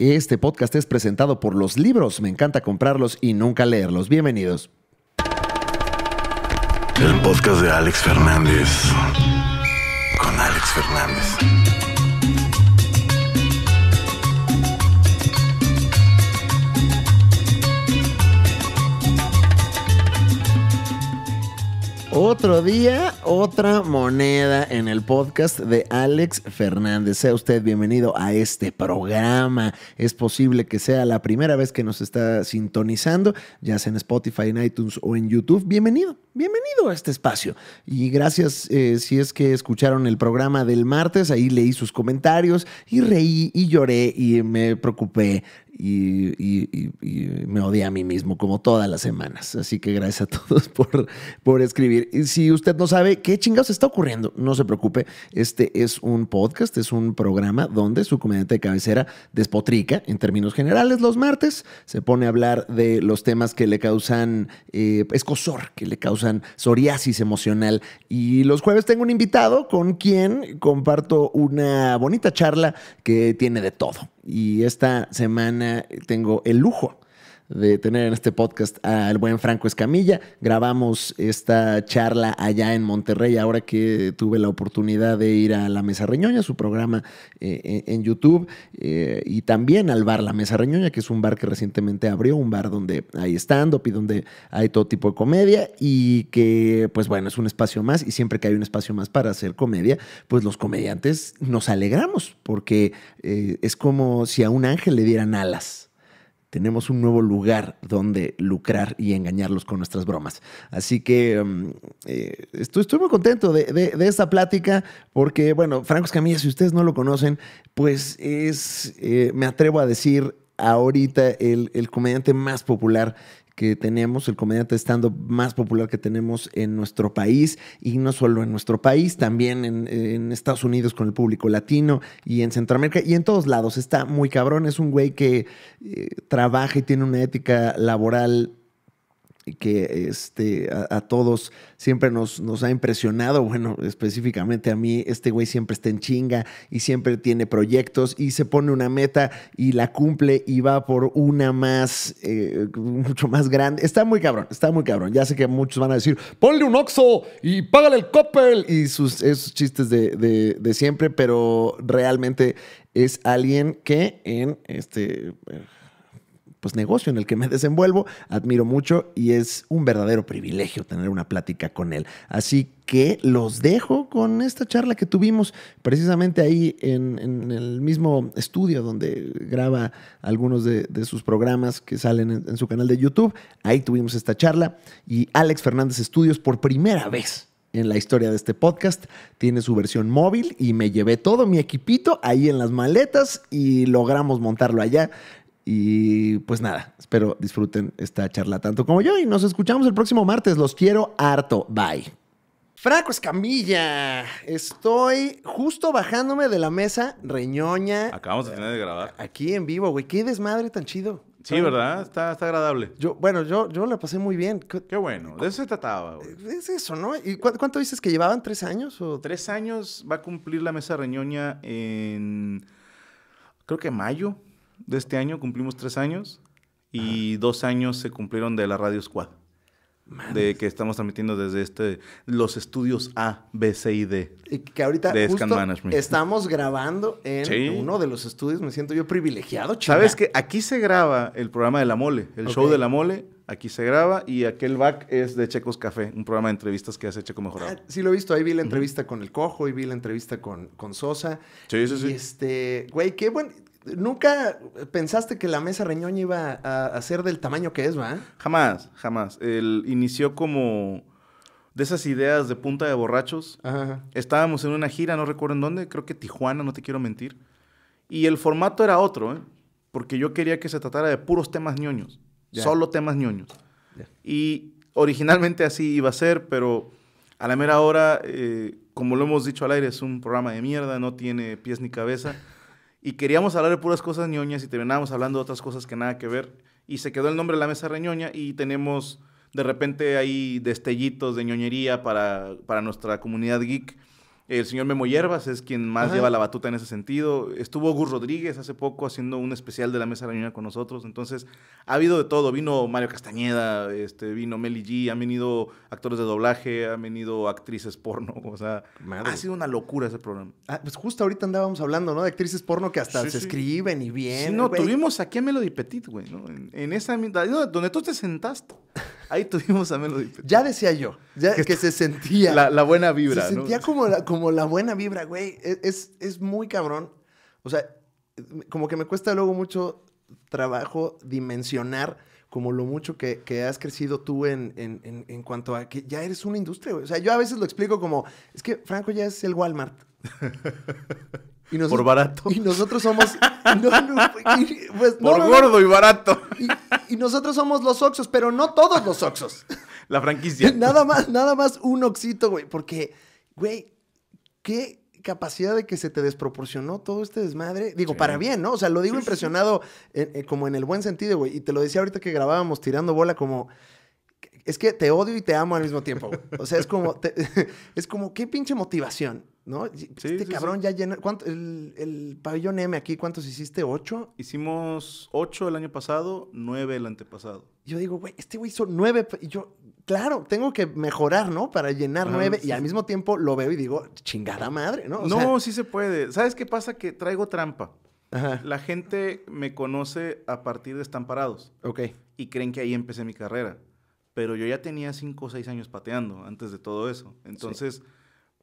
Este podcast es presentado por los libros. Me encanta comprarlos y nunca leerlos. Bienvenidos. El podcast de Alex Fernández. Con Alex Fernández. Otro día, otra moneda en el podcast de Alex Fernández. Sea usted bienvenido a este programa. Es posible que sea la primera vez que nos está sintonizando, ya sea en Spotify, en iTunes o en YouTube. Bienvenido, bienvenido a este espacio. Y gracias eh, si es que escucharon el programa del martes. Ahí leí sus comentarios y reí y lloré y me preocupé y, me odié a mí mismo como todas las semanas. Así que gracias a todos por, por escribir si usted no sabe qué chingados está ocurriendo, no se preocupe. Este es un podcast, es un programa donde su comediante de cabecera despotrica en términos generales los martes. Se pone a hablar de los temas que le causan eh, escosor, que le causan psoriasis emocional. Y los jueves tengo un invitado con quien comparto una bonita charla que tiene de todo. Y esta semana tengo el lujo de tener en este podcast al buen Franco Escamilla. Grabamos esta charla allá en Monterrey, ahora que tuve la oportunidad de ir a La Mesa Reñoña, su programa eh, en YouTube, eh, y también al bar La Mesa Reñoña, que es un bar que recientemente abrió, un bar donde hay stand-up y donde hay todo tipo de comedia, y que, pues bueno, es un espacio más, y siempre que hay un espacio más para hacer comedia, pues los comediantes nos alegramos, porque eh, es como si a un ángel le dieran alas tenemos un nuevo lugar donde lucrar y engañarlos con nuestras bromas. Así que mm, eh, estoy, muy contento de, esta plática porque, bueno, Franco Escamilla, si ustedes no lo conocen, pues es, eh, me atrevo a decir, ahorita el, el comediante más popular que tenemos, el comediante estando más popular que tenemos en nuestro país y no solo en nuestro país, también en, Estados Unidos con el público latino y en Centroamérica y en todos lados. Está muy cabrón, es un güey que eh, trabaja y tiene una ética laboral que este, a, todos siempre nos, nos, ha impresionado. Bueno, específicamente a mí, este güey siempre está en chinga y siempre tiene proyectos y se pone una meta y la cumple y va por una más, eh, mucho más grande. Está muy cabrón, está muy cabrón. Ya sé que muchos van a decir, ponle un oxo y págale el Coppel y sus esos chistes de siempre, pero realmente es alguien que en este pues, negocio en el que me desenvuelvo, admiro mucho y es un verdadero privilegio tener una plática con él. Así que los dejo con esta charla que tuvimos precisamente ahí en, el mismo estudio donde graba algunos de, sus programas que salen en su canal de YouTube. Ahí tuvimos esta charla y Alex Fernández Estudios por primera vez en la historia de este podcast. Tiene su versión móvil y me llevé todo mi equipito ahí en las maletas y logramos montarlo allá. Y pues nada, espero disfruten esta charla tanto como yo y nos escuchamos el próximo martes. Los quiero harto. Bye. Franco Escamilla, estoy justo bajándome de la mesa reñoña. Acabamos de tener de grabar. Aquí en vivo, güey. Qué desmadre tan chido. Sí, ¿verdad? Está, está agradable. Yo, bueno, yo, yo la pasé muy bien. Qué bueno, de eso se trataba. Güey. Es eso, ¿no? ¿Y cuánto dices que llevaban? ¿Tres años? O? Tres años va a cumplir la mesa reñoña en, creo que mayo, de este año cumplimos tres años y dos años se cumplieron de la Radio Squad. De que estamos transmitiendo desde este, los estudios A, B, C y D. que ahorita estamos grabando en uno de los estudios. Me siento yo privilegiado, chaval. Sabes que aquí se graba el programa de La Mole, el show de La Mole. Aquí se graba y aquel back es de Checos Café, un programa de entrevistas que hace Checo Mejorado. Ah, sí, lo he visto. Ahí vi la entrevista con El Cojo y vi la entrevista con, con Sosa. Sí, sí, sí. este, güey, qué buen Nunca pensaste que la mesa Reñoña iba a, ser del tamaño que es, ¿va? Jamás, jamás. El, inició como de esas ideas de punta de borrachos. Estábamos en una gira, no recuerdo en dónde, creo que Tijuana, no te quiero mentir. Y el formato era otro, ¿eh? porque yo quería que se tratara de puros temas ñoños, solo temas ñoños. Y originalmente así iba a ser, pero a la mera hora, eh, como lo hemos dicho al aire, es un programa de mierda, no tiene pies ni cabeza y queríamos hablar de puras cosas ñoñas y terminábamos hablando de otras cosas que nada que ver. Y se quedó el nombre de la mesa reñoña y tenemos de repente ahí destellitos de ñoñería para, para nuestra comunidad geek. El señor Memo Hierbas es quien más lleva la batuta en ese sentido. Estuvo Gus Rodríguez hace poco haciendo un especial de la mesa reunión con nosotros. Entonces, ha habido de todo. Vino Mario Castañeda, este, vino Meli G, han venido actores de doblaje, han venido actrices porno. O sea, ha sido una locura ese programa. Ah, pues justo ahorita andábamos hablando, ¿no? De actrices porno que hasta se escriben y bien. Sí, no, tuvimos aquí a Melody Petit, güey, ¿no? En, en esa... Donde tú te sentaste. Ahí tuvimos a Melody Ya decía yo, que, se sentía. La, buena vibra. Se sentía como, la, buena vibra, güey. E, es, muy cabrón. O sea, como que me cuesta luego mucho trabajo dimensionar como lo mucho que, has crecido tú en, en, cuanto a que ya eres una industria, güey. O sea, yo a veces lo explico como, es que Franco ya es el Walmart. por barato. Y nosotros somos. Pues, por gordo y barato. Y, nosotros somos los Oxos, pero no todos los Oxos. La franquicia. nada más, nada más un Oxito, güey. Porque, güey, qué capacidad de que se te desproporcionó todo este desmadre. Digo, para bien, ¿no? O sea, lo digo impresionado eh, como en el buen sentido, güey. Y te lo decía ahorita que grabábamos tirando bola como. Es que te odio y te amo al mismo tiempo. O sea, es como, es como, qué pinche motivación, ¿no? este cabrón ya llenó... ¿cuánto, el, pabellón M aquí, ¿cuántos hiciste? ¿Ocho? Hicimos ocho el año pasado, nueve el antepasado. Yo digo, güey, este güey hizo nueve. Y yo, claro, tengo que mejorar, ¿no? Para llenar nueve. Y al mismo tiempo lo veo y digo, chingada madre, ¿no? no, sí se puede. ¿Sabes qué pasa? Que traigo trampa. La gente me conoce a partir de estamparados. Ok. Y creen que ahí empecé mi carrera pero yo ya tenía cinco o seis años pateando antes de todo eso. Entonces,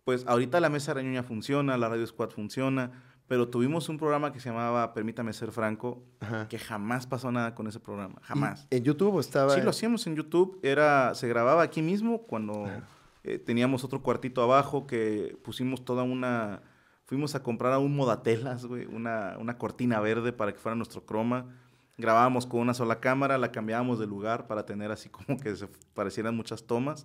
pues ahorita la mesa reñoña funciona, la Radio Squad funciona, pero tuvimos un programa que se llamaba Permítame ser franco, que jamás pasó nada con ese programa, jamás. ¿En YouTube estaba? Sí, lo hacíamos en YouTube, era se grababa aquí mismo cuando eh, teníamos otro cuartito abajo que pusimos toda una fuimos a comprar a un modatelas, güey, una una cortina verde para que fuera nuestro croma grabábamos con una sola cámara, la cambiábamos de lugar para tener así como que se parecieran muchas tomas.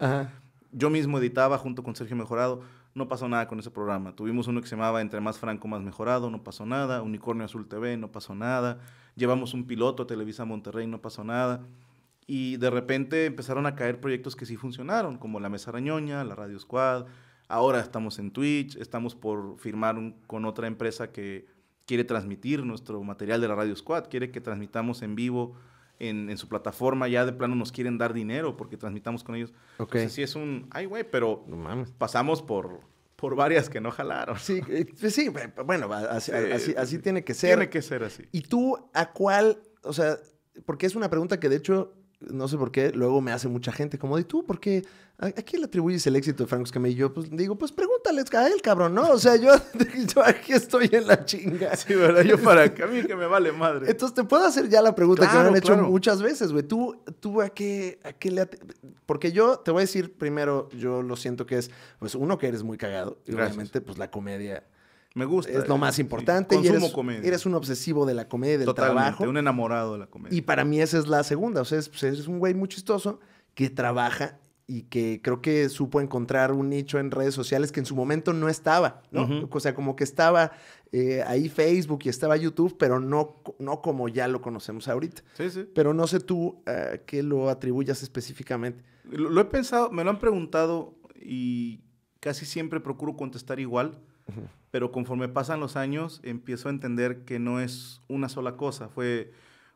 Yo mismo editaba junto con Sergio Mejorado. No pasó nada con ese programa. Tuvimos uno que se llamaba Entre más Franco, más Mejorado, no pasó nada. Unicornio Azul TV, no pasó nada. Llevamos un piloto a Televisa Monterrey, no pasó nada. Y de repente empezaron a caer proyectos que sí funcionaron, como La Mesa Rañoña, la Radio Squad. Ahora estamos en Twitch, estamos por firmar con otra empresa que quiere transmitir nuestro material de la Radio Squad, quiere que transmitamos en vivo en, su plataforma, ya de plano nos quieren dar dinero porque transmitamos con ellos. Ok. sí es un, ay güey, pero pasamos por, por varias que no jalaron. Sí, eh, pues sí bueno, así, tiene que ser. Tiene que ser así. ¿Y tú a cuál, o sea, porque es una pregunta que de hecho, no sé por qué, luego me hace mucha gente, como de tú, ¿por qué? ¿A, quién le atribuyes el éxito de Franco Yo Pues digo, pues pregúntale a él, cabrón, ¿no? O sea, yo, aquí estoy en la chinga. Sí, ¿verdad? Yo para que a mí que me vale madre. Entonces, te puedo hacer ya la pregunta que me han hecho muchas veces, güey. ¿Tú, tú a, qué, a qué Porque yo te voy a decir primero, yo lo siento que es, pues uno, que eres muy cagado. Y realmente, obviamente, pues la comedia me gusta. Es lo más importante. eres, comedia. eres un obsesivo de la comedia, del trabajo. un enamorado de la comedia. Y para mí esa es la segunda. O sea, es, pues, eres un güey muy chistoso que trabaja y que creo que supo encontrar un nicho en redes sociales que en su momento no estaba, ¿no? O sea, como que estaba eh, ahí Facebook y estaba YouTube, pero no, no como ya lo conocemos ahorita. Sí, sí. Pero no sé tú eh, qué lo atribuyas específicamente. Lo, he pensado, me lo han preguntado y casi siempre procuro contestar igual, pero conforme pasan los años empiezo a entender que no es una sola cosa, fue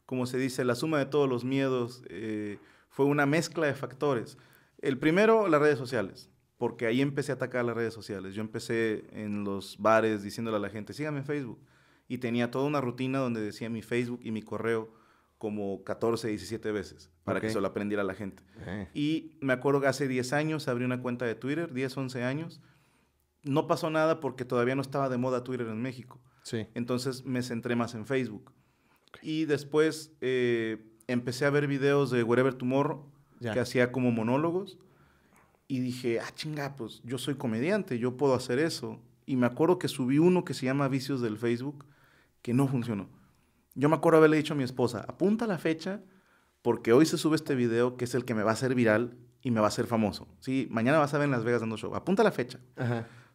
como se dice, la suma de todos los miedos, eh, fue una mezcla de factores. El primero, las redes sociales, porque ahí empecé a atacar las redes sociales. Yo empecé en los bares diciéndole a la gente, síganme en Facebook. Y tenía toda una rutina donde decía mi Facebook y mi correo como 14, 17 veces para que se lo aprendiera la gente. Eh. Y me acuerdo que hace 10 años abrí una cuenta de Twitter, 10, 11 años. No pasó nada porque todavía no estaba de moda Twitter en México. Sí. Entonces me centré más en Facebook. Y después eh, empecé a ver videos de Wherever Tomorrow que hacía como monólogos. Y dije, ah, chinga, pues yo soy comediante, yo puedo hacer eso. Y me acuerdo que subí uno que se llama Vicios del Facebook, que no funcionó. Yo me acuerdo haberle dicho a mi esposa, apunta la fecha, porque hoy se sube este video que es el que me va a hacer viral y me va a ser famoso. Sí, mañana vas a ver en Las Vegas dando show. Apunta la fecha.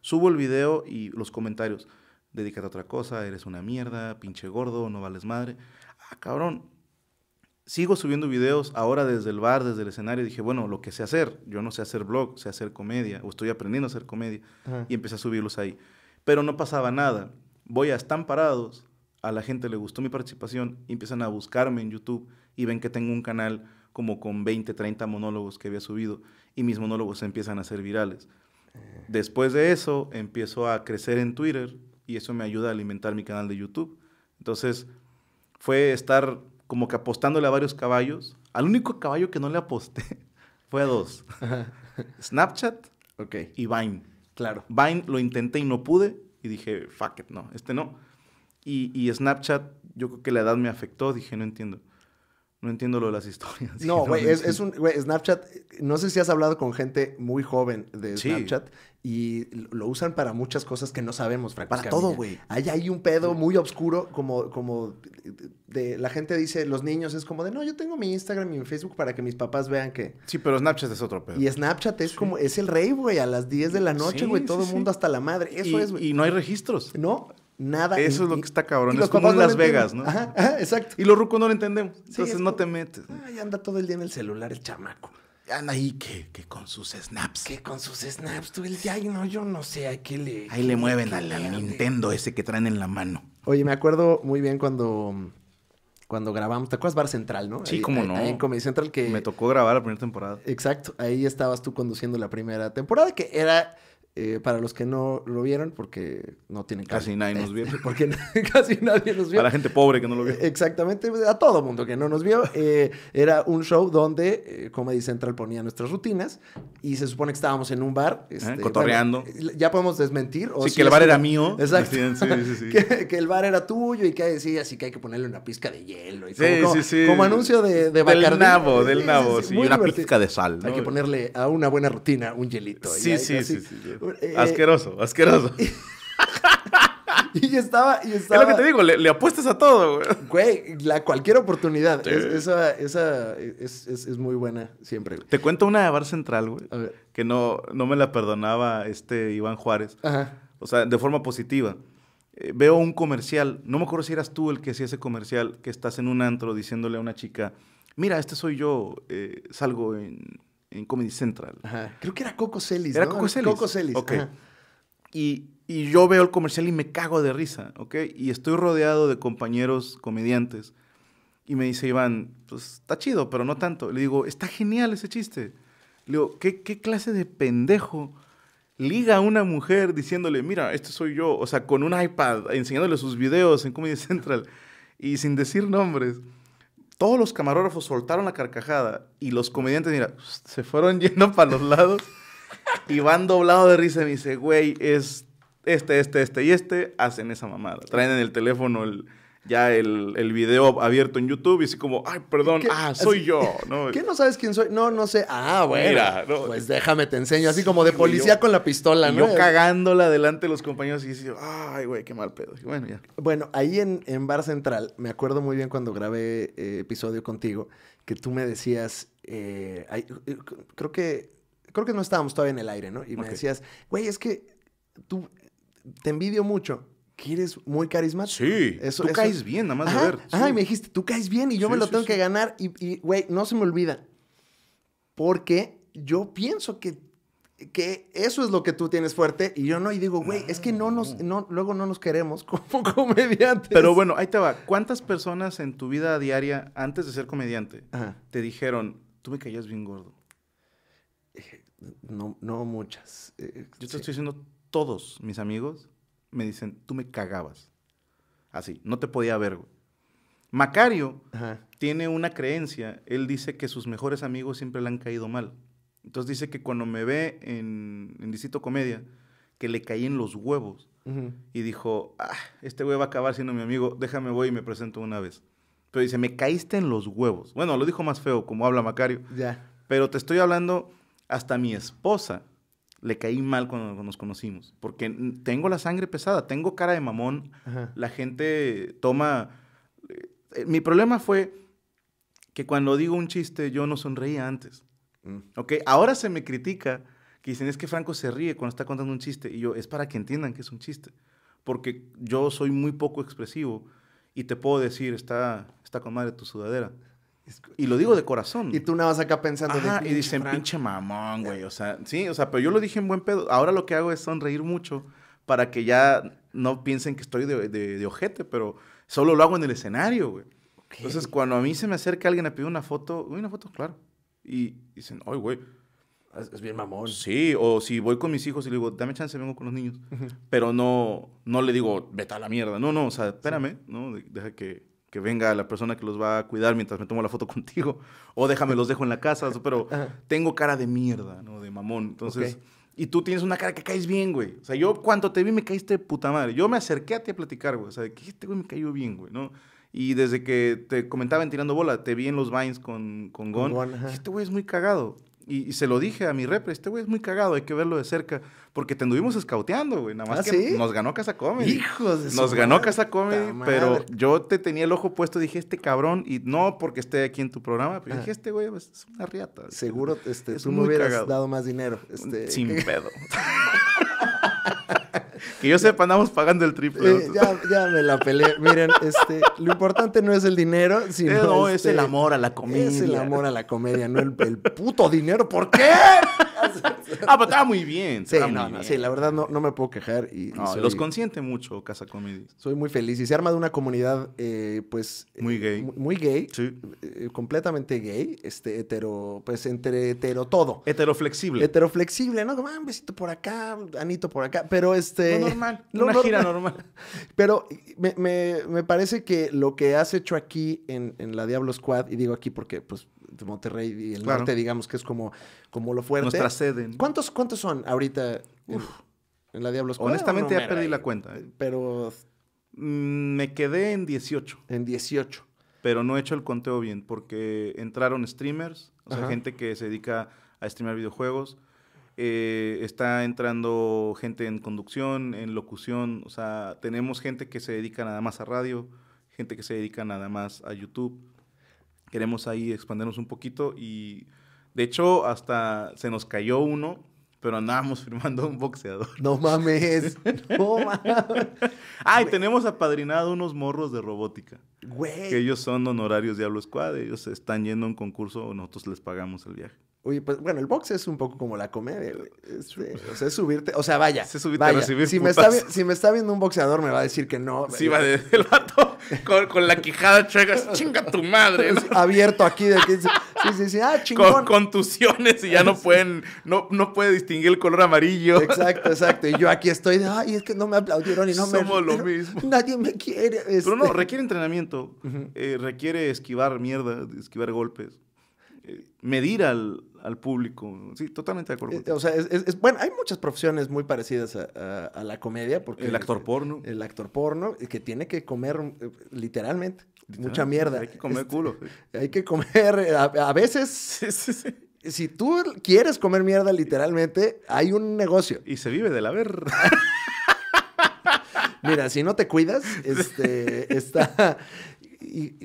Subo el video y los comentarios. Dedícate a otra cosa, eres una mierda, pinche gordo, no vales madre. Ah, cabrón, sigo subiendo videos ahora desde el bar, desde el escenario. Dije, bueno, lo que sé hacer. Yo no sé hacer blog, sé hacer comedia, o estoy aprendiendo a hacer comedia. Y empecé a subirlos ahí. Pero no pasaba nada. Voy a Están Parados, a la gente le gustó mi participación, empiezan a buscarme en YouTube y ven que tengo un canal como con 20, 30 monólogos que había subido y mis monólogos empiezan a ser virales. Eh. Después de eso, empiezo a crecer en Twitter y eso me ayuda a alimentar mi canal de YouTube. Entonces, fue estar como que apostándole a varios caballos. Al único caballo que no le aposté fue a dos. Snapchat okay. y Vine. Claro. Vine lo intenté y no pude. Y dije, fuck it, no, este no. y Snapchat, yo creo que la edad me afectó. Dije, no entiendo. No entiendo lo de las historias. No, güey, es, un. Güey, Snapchat. No sé si has hablado con gente muy joven de Snapchat. Y lo usan para muchas cosas que no sabemos, Para todo, güey. Hay un pedo muy oscuro, como, como de la gente dice, los niños es como de no, yo tengo mi Instagram y mi Facebook para que mis papás vean que. Sí, pero Snapchat es otro pedo. Y Snapchat es como, es el rey, güey, a las 10 de la noche, güey. todo el mundo hasta la madre. Eso es, güey. Y no hay registros. No, nada. Eso es lo que está cabrón. Es como en Las Vegas, ¿no? Ajá, exacto. Y los rucos no lo entendemos. Entonces no te metes. Ay, anda todo el día en el celular el chamaco. Anda ahí que, con sus snaps. Que con sus snaps. Tú el día, ay, no, yo no sé a qué le. Ahí le mueven al Nintendo ese que traen en la mano. Oye, me acuerdo muy bien cuando cuando grabamos. ¿Te acuerdas Bar Central, no? Sí, como no. Ahí en Comedy Central que... Me tocó grabar la primera temporada. Exacto. Ahí estabas tú conduciendo la primera temporada que era... Eh, para los que no lo vieron, porque no tienen casi nadie nos vio. porque casi nadie nos vio. Para la gente pobre que no lo vio. Exactamente, pues, a todo mundo que no nos vio. Eh, era un show donde eh, Comedy Central ponía nuestras rutinas y se supone que estábamos en un bar. Este, cotorreando. ya podemos desmentir. O sí, que el bar era mío. Exacto. que, el bar era tuyo y que decía así que hay que ponerle una pizca de hielo. Y como, sí. como, anuncio de, de Del nabo, del nabo, sí. Y una pizca de sal. Hay que ponerle a una buena rutina un hielito. Sí, sí, sí. Eh, asqueroso, asqueroso. Y, estaba, Es lo que te digo, le, apuestas a todo, güey. Güey, la, cualquier oportunidad. esa esa es, muy buena siempre, Te cuento una de Bar Central, güey. Que no, no me la perdonaba este Iván Juárez. O sea, de forma positiva. Eh, veo un comercial, no me acuerdo si eras tú el que hacía ese comercial, que estás en un antro diciéndole a una chica, mira, este soy yo, eh, salgo en en Comedy Central. Creo que era Coco Celis. Era ¿no? Coco Celis. Coco Celis. Y, y, yo veo el comercial y me cago de risa, ¿ok? Y estoy rodeado de compañeros comediantes. Y me dice Iván, pues está chido, pero no tanto. Le digo, está genial ese chiste. Le digo, ¿qué, qué clase de pendejo liga a una mujer diciéndole, mira, este soy yo? O sea, con un iPad, enseñándole sus videos en Comedy Central y sin decir nombres. Todos los camarógrafos soltaron la carcajada y los comediantes, mira, se fueron yendo para los lados y van doblados de risa. Y dice, güey, es este, este, este y este, hacen esa mamada. Traen en el teléfono el, ya el, el, video abierto en YouTube y así como, ay, perdón, ah, soy yo. ¿no? ¿Qué no sabes quién soy? No, no sé. Ah, bueno. pues déjame, te enseño. Así como de policía con la pistola, ¿no? Yo cagándola delante de los compañeros y así, ay, güey, qué mal pedo. bueno, Bueno, ahí en, Bar Central, me acuerdo muy bien cuando grabé eh, episodio contigo, que tú me decías, eh, eh, creo que, creo que no estábamos todavía en el aire, ¿no? Y me decías, güey, es que tú, te envidio mucho que muy carismático. Sí, eso, tú caes bien, nada más de ver. Ajá, me dijiste, tú caes bien y yo me lo tengo que ganar. Y, güey, no se me olvida. Porque yo pienso que, que eso es lo que tú tienes fuerte y yo no. Y digo, güey, es que no nos, ah. no, luego no nos queremos como comediantes. Pero bueno, ahí te va. ¿Cuántas personas en tu vida diaria, antes de ser comediante, te dijeron, tú me caías bien gordo? Eh, no, no muchas. Eh, yo te estoy diciendo todos mis amigos me dicen, tú me cagabas. Así, no te podía ver, Macario tiene una creencia, él dice que sus mejores amigos siempre le han caído mal. Entonces dice que cuando me ve en, en Distrito Comedia, que le caí en los huevos. Y dijo, ah, este güey va a acabar siendo mi amigo, déjame voy y me presento una vez. Pero dice, me caíste en los huevos. Bueno, lo dijo más feo, como habla Macario. Pero te estoy hablando, hasta mi esposa le caí mal cuando nos conocimos, porque tengo la sangre pesada, tengo cara de mamón, la gente toma... Eh, eh, mi problema fue que cuando digo un chiste yo no sonreía antes. Mm. ¿Ok? Ahora se me critica que dicen es que Franco se ríe cuando está contando un chiste y yo es para que entiendan que es un chiste, porque yo soy muy poco expresivo y te puedo decir, está, está con madre tu sudadera. Y lo digo de corazón. Y tú nada más acá pensando. y dicen, pinche mamón, güey. O sea, sí, o sea, pero yo lo dije en buen pedo. Ahora lo que hago es sonreír mucho para que ya no piensen que estoy de, ojete, pero solo lo hago en el escenario, güey. Entonces, cuando a mí se me acerca alguien a pedir una foto, una foto, claro. Y dicen, ay, güey. Es bien mamón. Sí, o si voy con mis hijos y le digo, dame chance, vengo con los niños. Pero no, no le digo, vete a la mierda. No, no, o sea, espérame, ¿no? Deja que que venga la persona que los va a cuidar mientras me tomo la foto contigo, o déjame, los dejo en la casa, pero tengo cara de mierda, ¿no? De mamón. Entonces, y tú tienes una cara que caes bien, güey. O sea, yo cuando te vi me caíste de puta madre. Yo me acerqué a ti a platicar, güey. O sea, que este güey me cayó bien, güey, ¿no? Y desde que te comentaban Tirando Bola, te vi en los Vines con, Con Gon este güey es muy cagado. Y, se lo dije a mi repre, este güey es muy cagado, hay que verlo de cerca, porque te anduvimos escauteando, güey, nada más ¿Ah, que nos ganó Casa Comedy. Hijos de Nos ganó Casa Comedy, pero yo te tenía el ojo puesto, dije, este cabrón, y no porque esté aquí en tu programa, pero dije, ah. este güey pues, es una riata. Seguro este, tú me hubieras dado más dinero. Este, Sin pedo. Que yo sepa, andamos pagando el triple. ya, ya, me la peleé. Miren, este, lo importante no es el dinero, sino. Eh, es el este, amor a la comedia. Es el amor a la comedia, no el, el puto dinero. ¿Por qué? ah, pero estaba muy bien. Sí, la verdad no, no, me puedo quejar. Y, los consiente mucho Casa Comedy. Soy muy feliz y se arma de una comunidad, eh, pues... Eh, muy gay. Muy, gay. Sí. Eh, completamente gay, este, hetero, pues entre hetero todo. Heteroflexible. Heteroflexible, ¿no? Ah, un besito por acá, anito por acá, pero este... normal, una gira normal. Pero me, parece que lo que has hecho aquí en, en la Diablo Squad, y digo aquí porque, pues, Monterrey y el norte, digamos que es como, como lo fuerte. Nuestra sede. ¿Cuántos, son ahorita En, la Diablos? Honestamente ya perdí la cuenta. ¿eh? Pero... Mm, me quedé en 18. En 18. Pero no he hecho el conteo bien porque entraron streamers, o sea, gente que se dedica a streamer videojuegos. Eh, está entrando gente en conducción, en locución, o sea, tenemos gente que se dedica nada más a radio, gente que se dedica nada más a YouTube queremos ahí expandernos un poquito y de hecho hasta se nos cayó uno, pero andábamos firmando un boxeador. No mames, no mames. Ay, ah, tenemos apadrinado unos morros de robótica. Que ellos son honorarios Diablo Squad, ellos están yendo a un concurso, nosotros les pagamos el viaje. Oye, pues bueno, el box es un poco como la comedia, eh, o sea, es subirte, o sea, vaya. subirte si me, está, viendo un boxeador, me va a decir que no. Si va de, el con, la quijada chueca, chinga tu madre. Abierto aquí de aquí. Sí, sí, sí, ah, chingón. Con contusiones y ya no pueden, no, no puede distinguir el color amarillo. Exacto, exacto. Y yo aquí estoy de, ay, es que no me aplaudieron y no me. Somos lo mismo. Nadie me quiere. Pero no, este. requiere entrenamiento. Eh, requiere esquivar mierda, esquivar golpes, eh, medir al, al, público. Sí, totalmente de acuerdo. Eh, o sea, es, bueno, hay muchas profesiones muy parecidas a, la comedia. Porque el actor porno. El actor porno, que tiene que comer literalmente mucha mierda. Hay que comer este, culo. Hay que comer, a, veces... si tú quieres comer mierda literalmente, hay un negocio. Y se vive de la verga. Mira, si no te cuidas, este, está.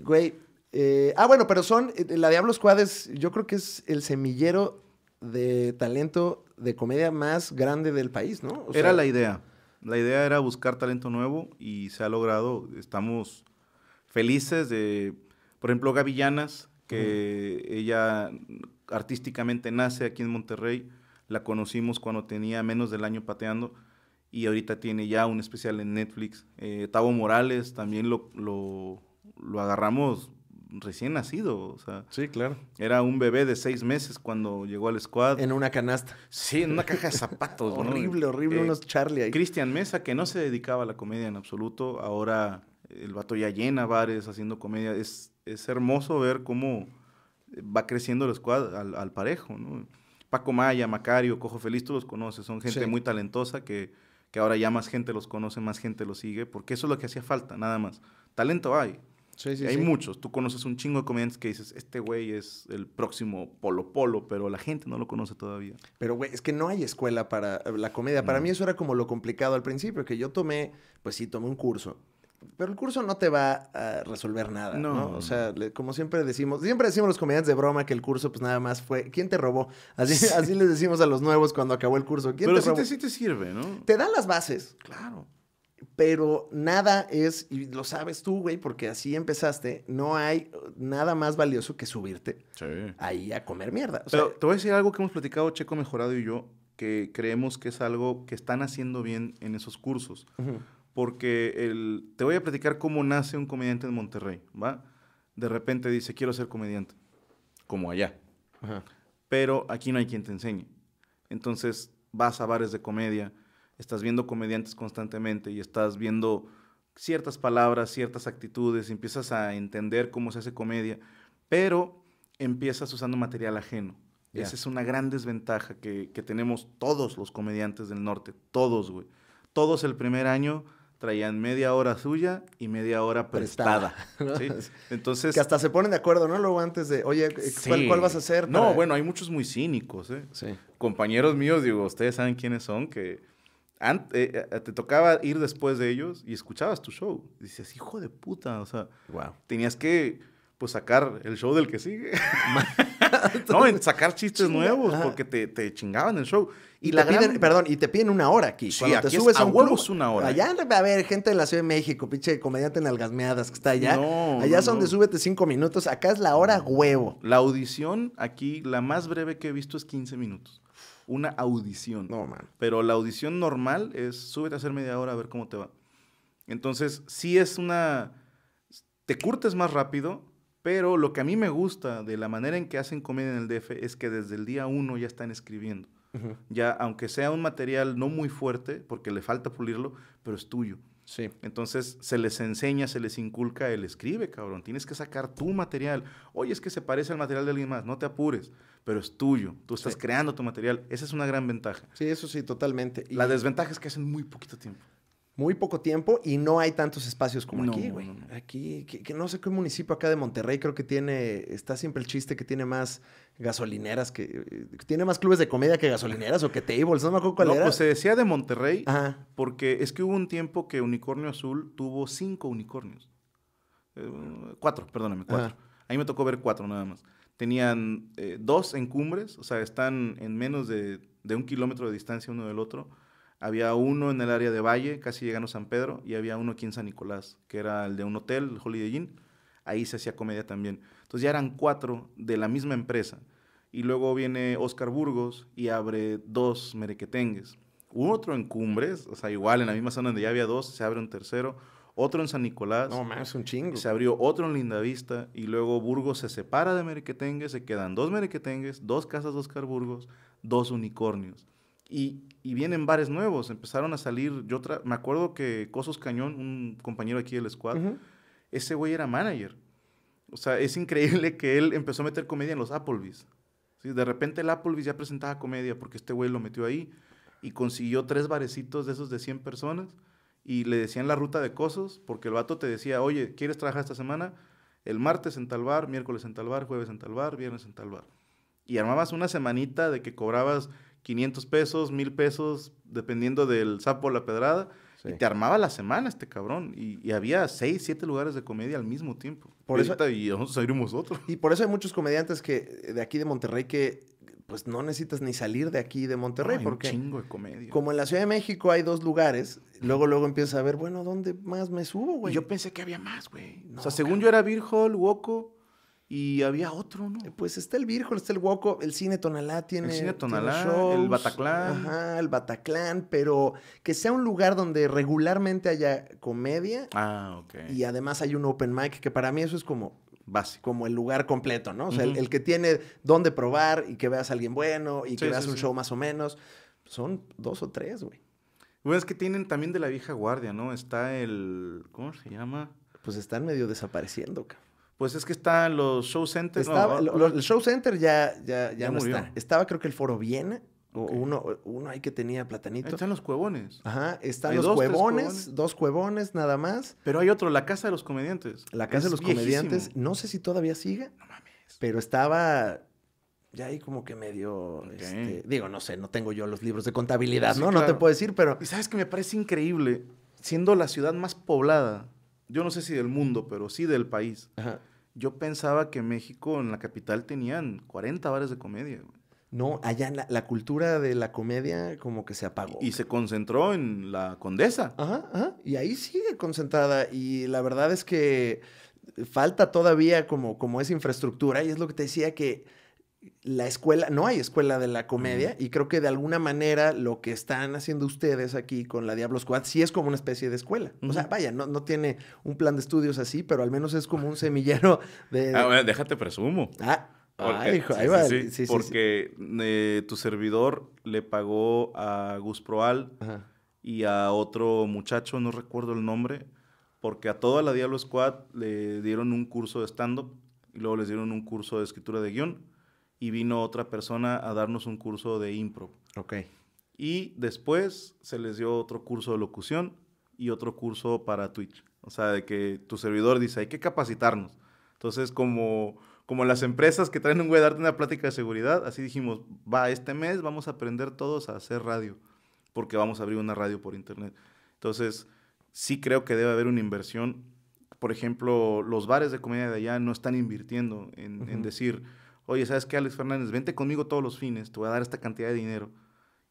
güey. Eh, ah, bueno, pero son. Eh, la Diablos Squad Yo creo que es el semillero de talento de comedia más grande del país, ¿no? era la idea. La idea era buscar talento nuevo y se ha logrado. Estamos felices de. Por ejemplo, Gavillanas, que ella artísticamente nace aquí en Monterrey. La conocimos cuando tenía menos del año pateando y ahorita tiene ya un especial en Netflix. Eh, Tavo Morales también lo, lo, agarramos recién nacido, o sea. Sí, claro. Era un bebé de seis meses cuando llegó al squad. En una canasta. Sí, en una caja de zapatos. horrible, horrible, eh, unos Charlie ahí. Cristian Mesa, que no se dedicaba a la comedia en absoluto, ahora el vato ya llena bares haciendo comedia. Es, hermoso ver cómo va creciendo el squad al, parejo, Paco Maya, Macario, Cojo Feliz, tú los conoces, son gente muy talentosa que que ahora ya más gente los conoce, más gente los sigue, porque eso es lo que hacía falta, nada más. Talento hay. hay muchos. Tú conoces un chingo de comediantes que dices, este güey es el próximo Polo Polo, pero la gente no lo conoce todavía. Pero, güey, es que no hay escuela para eh, la comedia. Para mí eso era como lo complicado al principio, que yo tomé, pues sí, tomé un curso pero el curso no te va a resolver nada, ¿no? O sea, como siempre decimos, siempre decimos los comediantes de broma que el curso pues nada más fue, ¿quién te robó? Así, así les decimos a los nuevos cuando acabó el curso, ¿quién pero te sí robó? Te, sí te sirve, ¿no? Te dan las bases. Claro. Pero nada es, y lo sabes tú, güey, porque así empezaste, no hay nada más valioso que subirte ahí a comer mierda. O sea, te voy a decir algo que hemos platicado Checo Mejorado y yo, que creemos que es algo que están haciendo bien en esos cursos porque el, te voy a platicar cómo nace un comediante en Monterrey, ¿va? De repente dice, quiero ser comediante, como allá. Pero aquí no hay quien te enseñe. Entonces vas a bares de comedia, estás viendo comediantes constantemente y estás viendo ciertas palabras, ciertas actitudes, empiezas a entender cómo se hace comedia, pero empiezas usando material ajeno. Esa es una gran desventaja que, que, tenemos todos los comediantes del norte, todos, güey. Todos el primer año traían media hora suya y media hora prestada. Entonces... Que hasta se ponen de acuerdo, ¿no? Luego antes de, oye, ¿cuál, ¿cuál vas a hacer? No, bueno, hay muchos muy cínicos, ¿eh? Compañeros míos, digo, ustedes saben quiénes son, que eh, eh, te tocaba ir después de ellos y escuchabas tu show. dices, hijo de puta, o sea, tenías que pues sacar el show del que sigue. no, en sacar chistes nuevos, porque te, te, chingaban el show. Y, la te piden, perdón, y te piden una hora aquí. Sí, te subes a, un huevos una hora. Allá a ver, gente de la Ciudad de México, pinche comediante en algasmeadas que está allá. allá es donde súbete cinco minutos, acá es la hora huevo. La audición aquí, la más breve que he visto es 15 minutos. Una audición. No, man. Pero la audición normal es súbete a hacer media hora a ver cómo te va. Entonces, sí es una... Te curtes más rápido, pero lo que a mí me gusta de la manera en que hacen comedia en el DF es que desde el día uno ya están escribiendo. Ya, aunque sea un material no muy fuerte, porque le falta pulirlo, pero es tuyo. Sí. Entonces se les enseña, se les inculca el escribe, cabrón. Tienes que sacar tu material. Oye, es que se parece al material de alguien más. No te apures, pero es tuyo. Tú estás creando tu material. Esa es una gran ventaja. Sí, eso sí, totalmente. La desventaja es que hacen muy poquito tiempo muy poco tiempo y no hay tantos espacios como aquí, güey. aquí, que, no sé qué municipio acá de Monterrey creo que tiene, está siempre el chiste que tiene más gasolineras, que, eh, tiene más clubes de comedia que gasolineras o que tables, no me acuerdo cuál era. Pues se decía de Monterrey porque es que hubo un tiempo que Unicornio Azul tuvo cinco unicornios. Eh, cuatro, perdóname, cuatro. A mí me tocó ver cuatro nada más. Tenían eh, dos en cumbres, o sea, están en menos de, de un kilómetro de distancia uno del otro había uno en el área de Valle, casi llegando a San Pedro, y había uno aquí en San Nicolás, que era el de un hotel, el Holiday Inn. Ahí se hacía comedia también. Entonces ya eran cuatro de la misma empresa. Y luego viene Oscar Burgos y abre dos merequetengues. otro en Cumbres, o sea, igual en la misma zona donde ya había dos, se abre un tercero. Otro en San Nicolás. No, más un chingo. Se abrió otro en Lindavista y luego Burgos se separa de Merequetengues, se quedan dos Merequetengues, dos casas de Oscar Burgos, dos unicornios. Y, vienen bares nuevos, empezaron a salir, yo tra me acuerdo que Cosos Cañón, un compañero aquí del squad, ese güey era manager. O sea, es increíble que él empezó a meter comedia en los Applebee's. ¿Sí? De repente el Applebee's ya presentaba comedia porque este güey lo metió ahí y consiguió tres barecitos de esos de 100 personas y le decían la ruta de Cosos porque el vato te decía, oye, ¿quieres trabajar esta semana? El martes en tal bar, miércoles en tal bar, jueves en tal bar, viernes en tal bar. Y armabas una semanita de que cobrabas 500 pesos, 1000 pesos, dependiendo del sapo o la pedrada. Y te armaba la semana este cabrón. Y, había seis, siete lugares de comedia al mismo tiempo. Por y eso, y nosotros abrimos otro. Y por eso hay muchos comediantes que eh, de aquí de Monterrey que pues no necesitas ni salir de aquí de Monterrey. porque un chingo de comedia. Como en la Ciudad de México hay dos lugares, luego luego empiezas a ver, bueno, ¿dónde más me subo, güey? Yo pensé que había más, güey. o sea, según yo era Beer Hall, y había otro, ¿no? Pues está el Virgo, está el Woco, el Cine Tonalá tiene. El Cine Tonalá, el bataclán Ajá, el bataclán pero que sea un lugar donde regularmente haya comedia. Ah, ok. Y además hay un open mic, que para mí eso es como. Básico. Como el lugar completo, ¿no? O sea, el, que tiene dónde probar y que veas a alguien bueno y que veas un show más o menos. Son dos o tres, güey. Güey, es que tienen también de la vieja guardia, ¿no? Está el. ¿Cómo se llama? Pues están medio desapareciendo, cabrón. Pues es que están los show centers. el show center ya, ya, ya, no está. Estaba creo que el Foro viene O uno, uno ahí que tenía platanito. están los cuevones. Ajá, están los dos, cuevones, dos cuevones nada más. Pero hay otro, la Casa de los Comediantes. La Casa de los Comediantes, no sé si todavía sigue. No mames. Pero estaba ya ahí como que medio, este, digo, no sé, no tengo yo los libros de contabilidad, ¿no? No te puedo decir, pero... Y sabes que me parece increíble, siendo la ciudad más poblada, yo no sé si del mundo, pero sí del país. Ajá. Yo pensaba que México, en la capital, tenían 40 bares de comedia. No, allá la, cultura de la comedia como que se apagó. Y, se concentró en la condesa. Ajá, ajá. Y ahí sigue concentrada. Y la verdad es que falta todavía como, como esa infraestructura. Y es lo que te decía que la escuela, no hay escuela de la comedia y creo que de alguna manera lo que están haciendo ustedes aquí con la Diablo Squad sí es como una especie de escuela. O sea, vaya, no, tiene un plan de estudios así, pero al menos es como un semillero de... Ah, déjate presumo. Ah, porque, ah, ahí va. porque eh, tu servidor le pagó a Gus Proal y a otro muchacho, no recuerdo el nombre, porque a toda la Diablo Squad le dieron un curso de stand-up y luego les dieron un curso de escritura de guión y vino otra persona a darnos un curso de impro. Ok. Y después se les dio otro curso de locución y otro curso para Twitch. O sea, de que tu servidor dice, hay que capacitarnos. Entonces, como, como las empresas que traen un güey a darte una plática de seguridad, así dijimos, va, este mes vamos a aprender todos a hacer radio, porque vamos a abrir una radio por internet. Entonces, sí creo que debe haber una inversión. Por ejemplo, los bares de comedia de allá no están invirtiendo en decir oye, ¿sabes qué, Alex Fernández? Vente conmigo todos los fines, te voy a dar esta cantidad de dinero.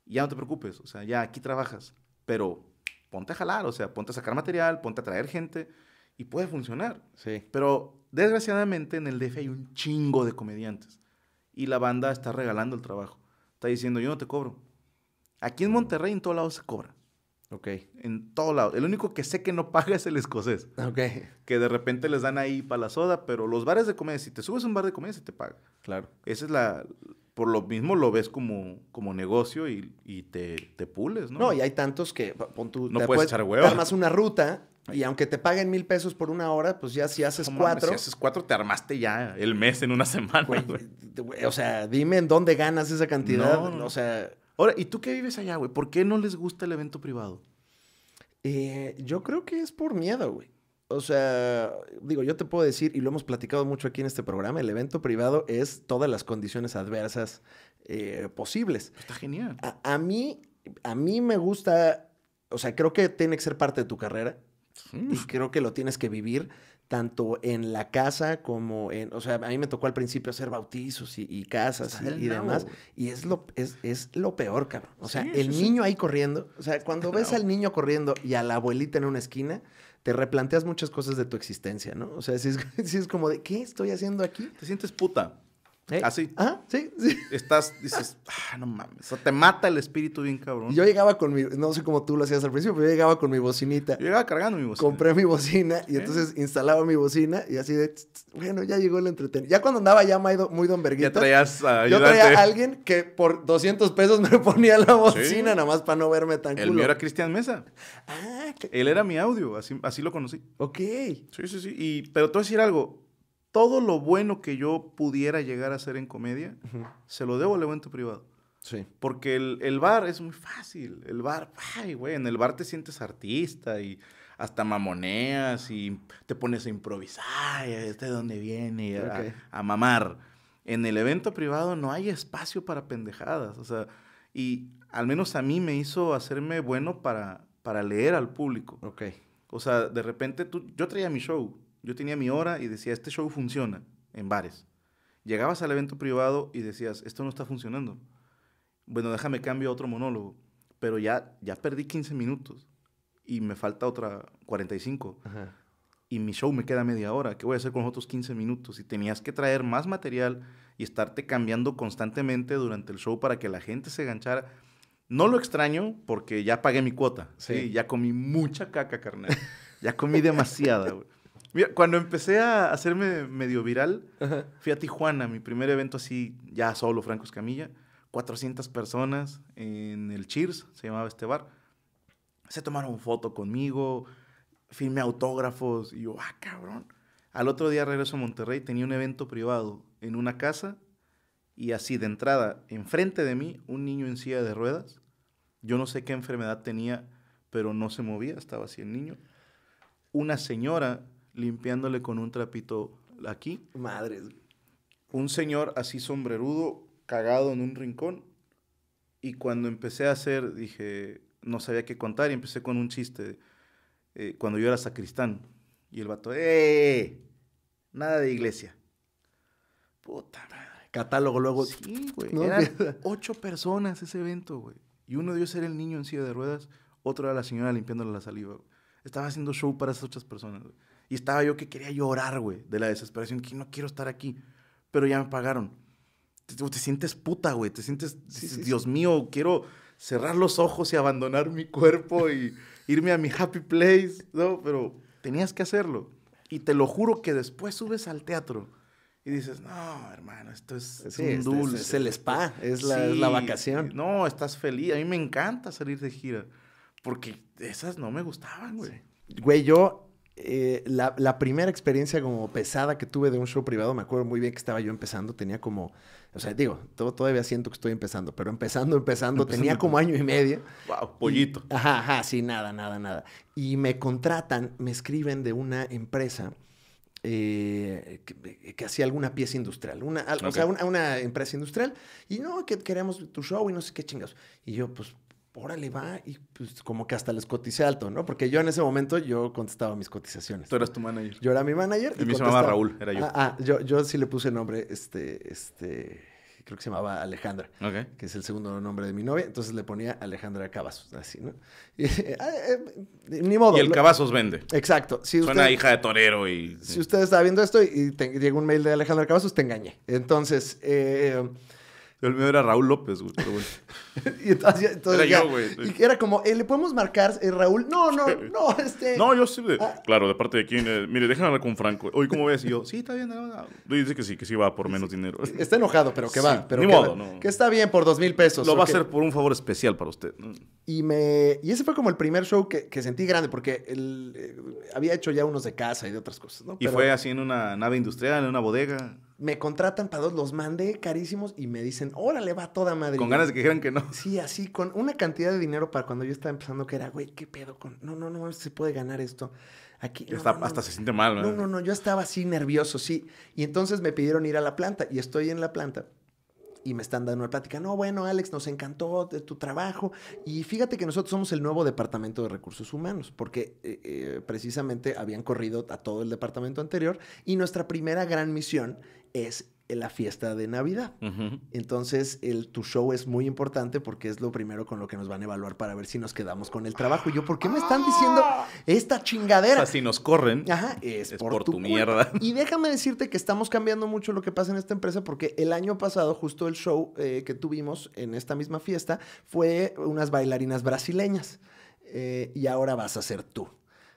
Y ya no te preocupes, o sea, ya aquí trabajas, pero ponte a jalar, o sea, ponte a sacar material, ponte a traer gente y puede funcionar. Sí. Pero desgraciadamente en el DF hay un chingo de comediantes y la banda está regalando el trabajo. Está diciendo, yo no te cobro. Aquí en Monterrey en todos lados se cobra. Ok. En todo lado. El único que sé que no paga es el escocés. Ok. Que de repente les dan ahí para la soda, pero los bares de comedia, si te subes a un bar de comedia, se te paga. Claro. Esa es la... Por lo mismo lo ves como, como negocio y, y te, te, pules, ¿no? No, y hay tantos que... Pon no puedes, echar Armas una ruta y aunque te paguen mil pesos por una hora, pues ya si haces cuatro. si haces cuatro, te armaste ya el mes en una semana. O sea, dime en dónde ganas esa cantidad. O sea, Ahora, ¿y tú qué vives allá, güey? ¿Por qué no les gusta el evento privado? Eh, yo creo que es por miedo, güey. O sea, digo, yo te puedo decir, y lo hemos platicado mucho aquí en este programa, el evento privado es todas las condiciones adversas eh, posibles. Está genial. A, mí, a mí me gusta, o sea, creo que tiene que ser parte de tu carrera. Y creo que lo tienes que vivir tanto en la casa como en, o sea, a mí me tocó al principio hacer bautizos y, casas y, demás, y es lo, es, lo peor, cabrón. O sea, el niño ahí corriendo, o sea, cuando ves al niño corriendo y a la abuelita en una esquina, te replanteas muchas cosas de tu existencia, ¿no? O sea, si es, si es como de, ¿qué estoy haciendo aquí? Te sientes puta. ¿Ah, Así. ah sí, sí. Estás, dices, ah, no mames. O sea, te mata el espíritu bien cabrón. Yo llegaba con mi, no sé cómo tú lo hacías al principio, pero yo llegaba con mi bocinita. Yo llegaba cargando mi bocina. Compré mi bocina y ¿Eh? entonces instalaba mi bocina y así de, bueno, ya llegó el entretenimiento. Ya cuando andaba ya muy don Berguito. Ya traías Yo traía a alguien que por 200 pesos me ponía la bocina, nada más para no verme tan culo. El mío era Cristian Mesa. Ah, Él era mi audio, así, así lo conocí. Ok. Sí, sí, sí. Y, pero te voy a decir algo todo lo bueno que yo pudiera llegar a hacer en comedia, se lo debo al evento privado. Sí. Porque el, bar es muy fácil. El bar, ay, güey, en el bar te sientes artista y hasta mamoneas y te pones a improvisar, y ver este de dónde viene, a, mamar. En el evento privado no hay espacio para pendejadas. O sea, y al menos a mí me hizo hacerme bueno para, para leer al público. Ok. O sea, de repente tú, yo traía mi show yo tenía mi hora y decía, este show funciona en bares. Llegabas al evento privado y decías, esto no está funcionando. Bueno, déjame cambio a otro monólogo. Pero ya, ya perdí 15 minutos y me falta otra 45. Y mi show me queda media hora. ¿Qué voy a hacer con los otros 15 minutos? Y tenías que traer más material y estarte cambiando constantemente durante el show para que la gente se enganchara. No lo extraño porque ya pagué mi cuota. Sí. Ya comí mucha caca, carnal. Ya comí demasiada, güey cuando empecé a hacerme medio viral, fui a Tijuana, mi primer evento así, ya solo, Franco Escamilla. 400 personas en el Cheers, se llamaba este bar. Se tomaron foto conmigo, firmé autógrafos y yo, ah, cabrón. Al otro día regreso a Monterrey, tenía un evento privado en una casa y así de entrada, enfrente de mí, un niño en silla de ruedas. Yo no sé qué enfermedad tenía, pero no se movía, estaba así el niño. Una señora limpiándole con un trapito aquí. Madres. Un señor así sombrerudo, cagado en un rincón. Y cuando empecé a hacer, dije, no sabía qué contar y empecé con un chiste. Eh, cuando yo era sacristán. Y el vato, ¡eh! Nada de iglesia. Puta madre. Catálogo luego. Sí, güey. Eran ocho personas ese evento, güey. Y uno de ellos era el niño en silla de ruedas, otro era la señora limpiándole la saliva. Estaba haciendo show para esas otras personas, güey. Y estaba yo que quería llorar, güey, de la desesperación, que no quiero estar aquí, pero ya me pagaron. Te, sientes puta, güey, te sientes, Dios mío, quiero cerrar los ojos y abandonar mi cuerpo y irme a mi happy place, ¿no? Pero tenías que hacerlo. Y te lo juro que después subes al teatro y dices, no, hermano, esto es, este, es un dulce. Es, el spa, es la, es la vacación. No, estás feliz. A mí me encanta salir de gira porque esas no me gustaban, güey. Güey, yo eh, la, primera experiencia como pesada que tuve de un show privado, me acuerdo muy bien que estaba yo empezando, tenía como, o sea, digo, todavía siento que estoy empezando, pero empezando, empezando, tenía como año y medio. ¡Wow! Pollito. ajá, ajá, sí, nada, nada, nada. Y me contratan, me escriben de una empresa. Eh, eh, que, hacía alguna pieza industrial, una, o sea, una, empresa industrial, y no, que queremos tu show y no sé qué chingados. Y yo, pues, órale, va, y pues como que hasta les cotice alto, ¿no? Porque yo en ese momento yo contestaba mis cotizaciones. Tú eras tu manager. Yo era mi manager. Y, y me llamaba Raúl, era yo. Ah, ah yo, sí le puse nombre, este, este, creo que se llamaba Alejandra, que es el segundo nombre de mi novia, entonces le ponía Alejandra Cavazos, así, ¿no? Eh, eh, ni modo. Y el Cavazos vende. Exacto. Si Suena hija de torero y... Si usted está viendo esto y, llega un mail de Alejandra Cavazos, te engañé. Entonces, eh, el mío era Raúl López, güey, y entonces, era yo, güey. era como, eh, ¿le podemos marcar eh, Raúl? No, no, no, este... No, yo sí, ah. claro, de parte de quién, eh, mire, déjame hablar con Franco. Oye, ¿cómo ves? Y yo, sí, está bien, Dice que sí, que sí va por menos dinero. Está enojado, pero que va. Pero ni modo, no. Que está bien por dos mil pesos. Lo va a hacer por un favor especial para usted. Y me... Y ese fue como el primer show que, sentí grande, porque él había hecho ya unos de casa y de otras cosas, ¿no? Y fue así en una nave industrial, en una bodega me contratan para dos, los mandé carísimos y me dicen, órale, va toda madre. Con ganas de que dijeran que no. Sí, así, con una cantidad de dinero para cuando yo estaba empezando, que era, güey, qué pedo con. No, no, no, se puede ganar esto. Aquí. hasta se siente mal, ¿no? No, no, no, yo estaba así nervioso, sí. Y entonces me pidieron ir a la planta y estoy en la planta y me están dando una plática. No, bueno, Alex, nos encantó tu trabajo. Y fíjate que nosotros somos el nuevo departamento de recursos humanos, porque eh, eh, precisamente habían corrido a todo el departamento anterior y nuestra primera gran misión es en la fiesta de Navidad. Entonces, el, tu show es muy importante porque es lo primero con lo que nos van a evaluar para ver si nos quedamos con el trabajo. Y yo, ¿por qué me están diciendo ah. esta chingadera? O sea, si nos corren, es, por, tu, mierda. Y déjame decirte que estamos cambiando mucho lo que pasa en esta empresa porque el año pasado, justo el show eh, que tuvimos en esta misma fiesta, fue unas bailarinas brasileñas. Eh, y ahora vas a ser tú.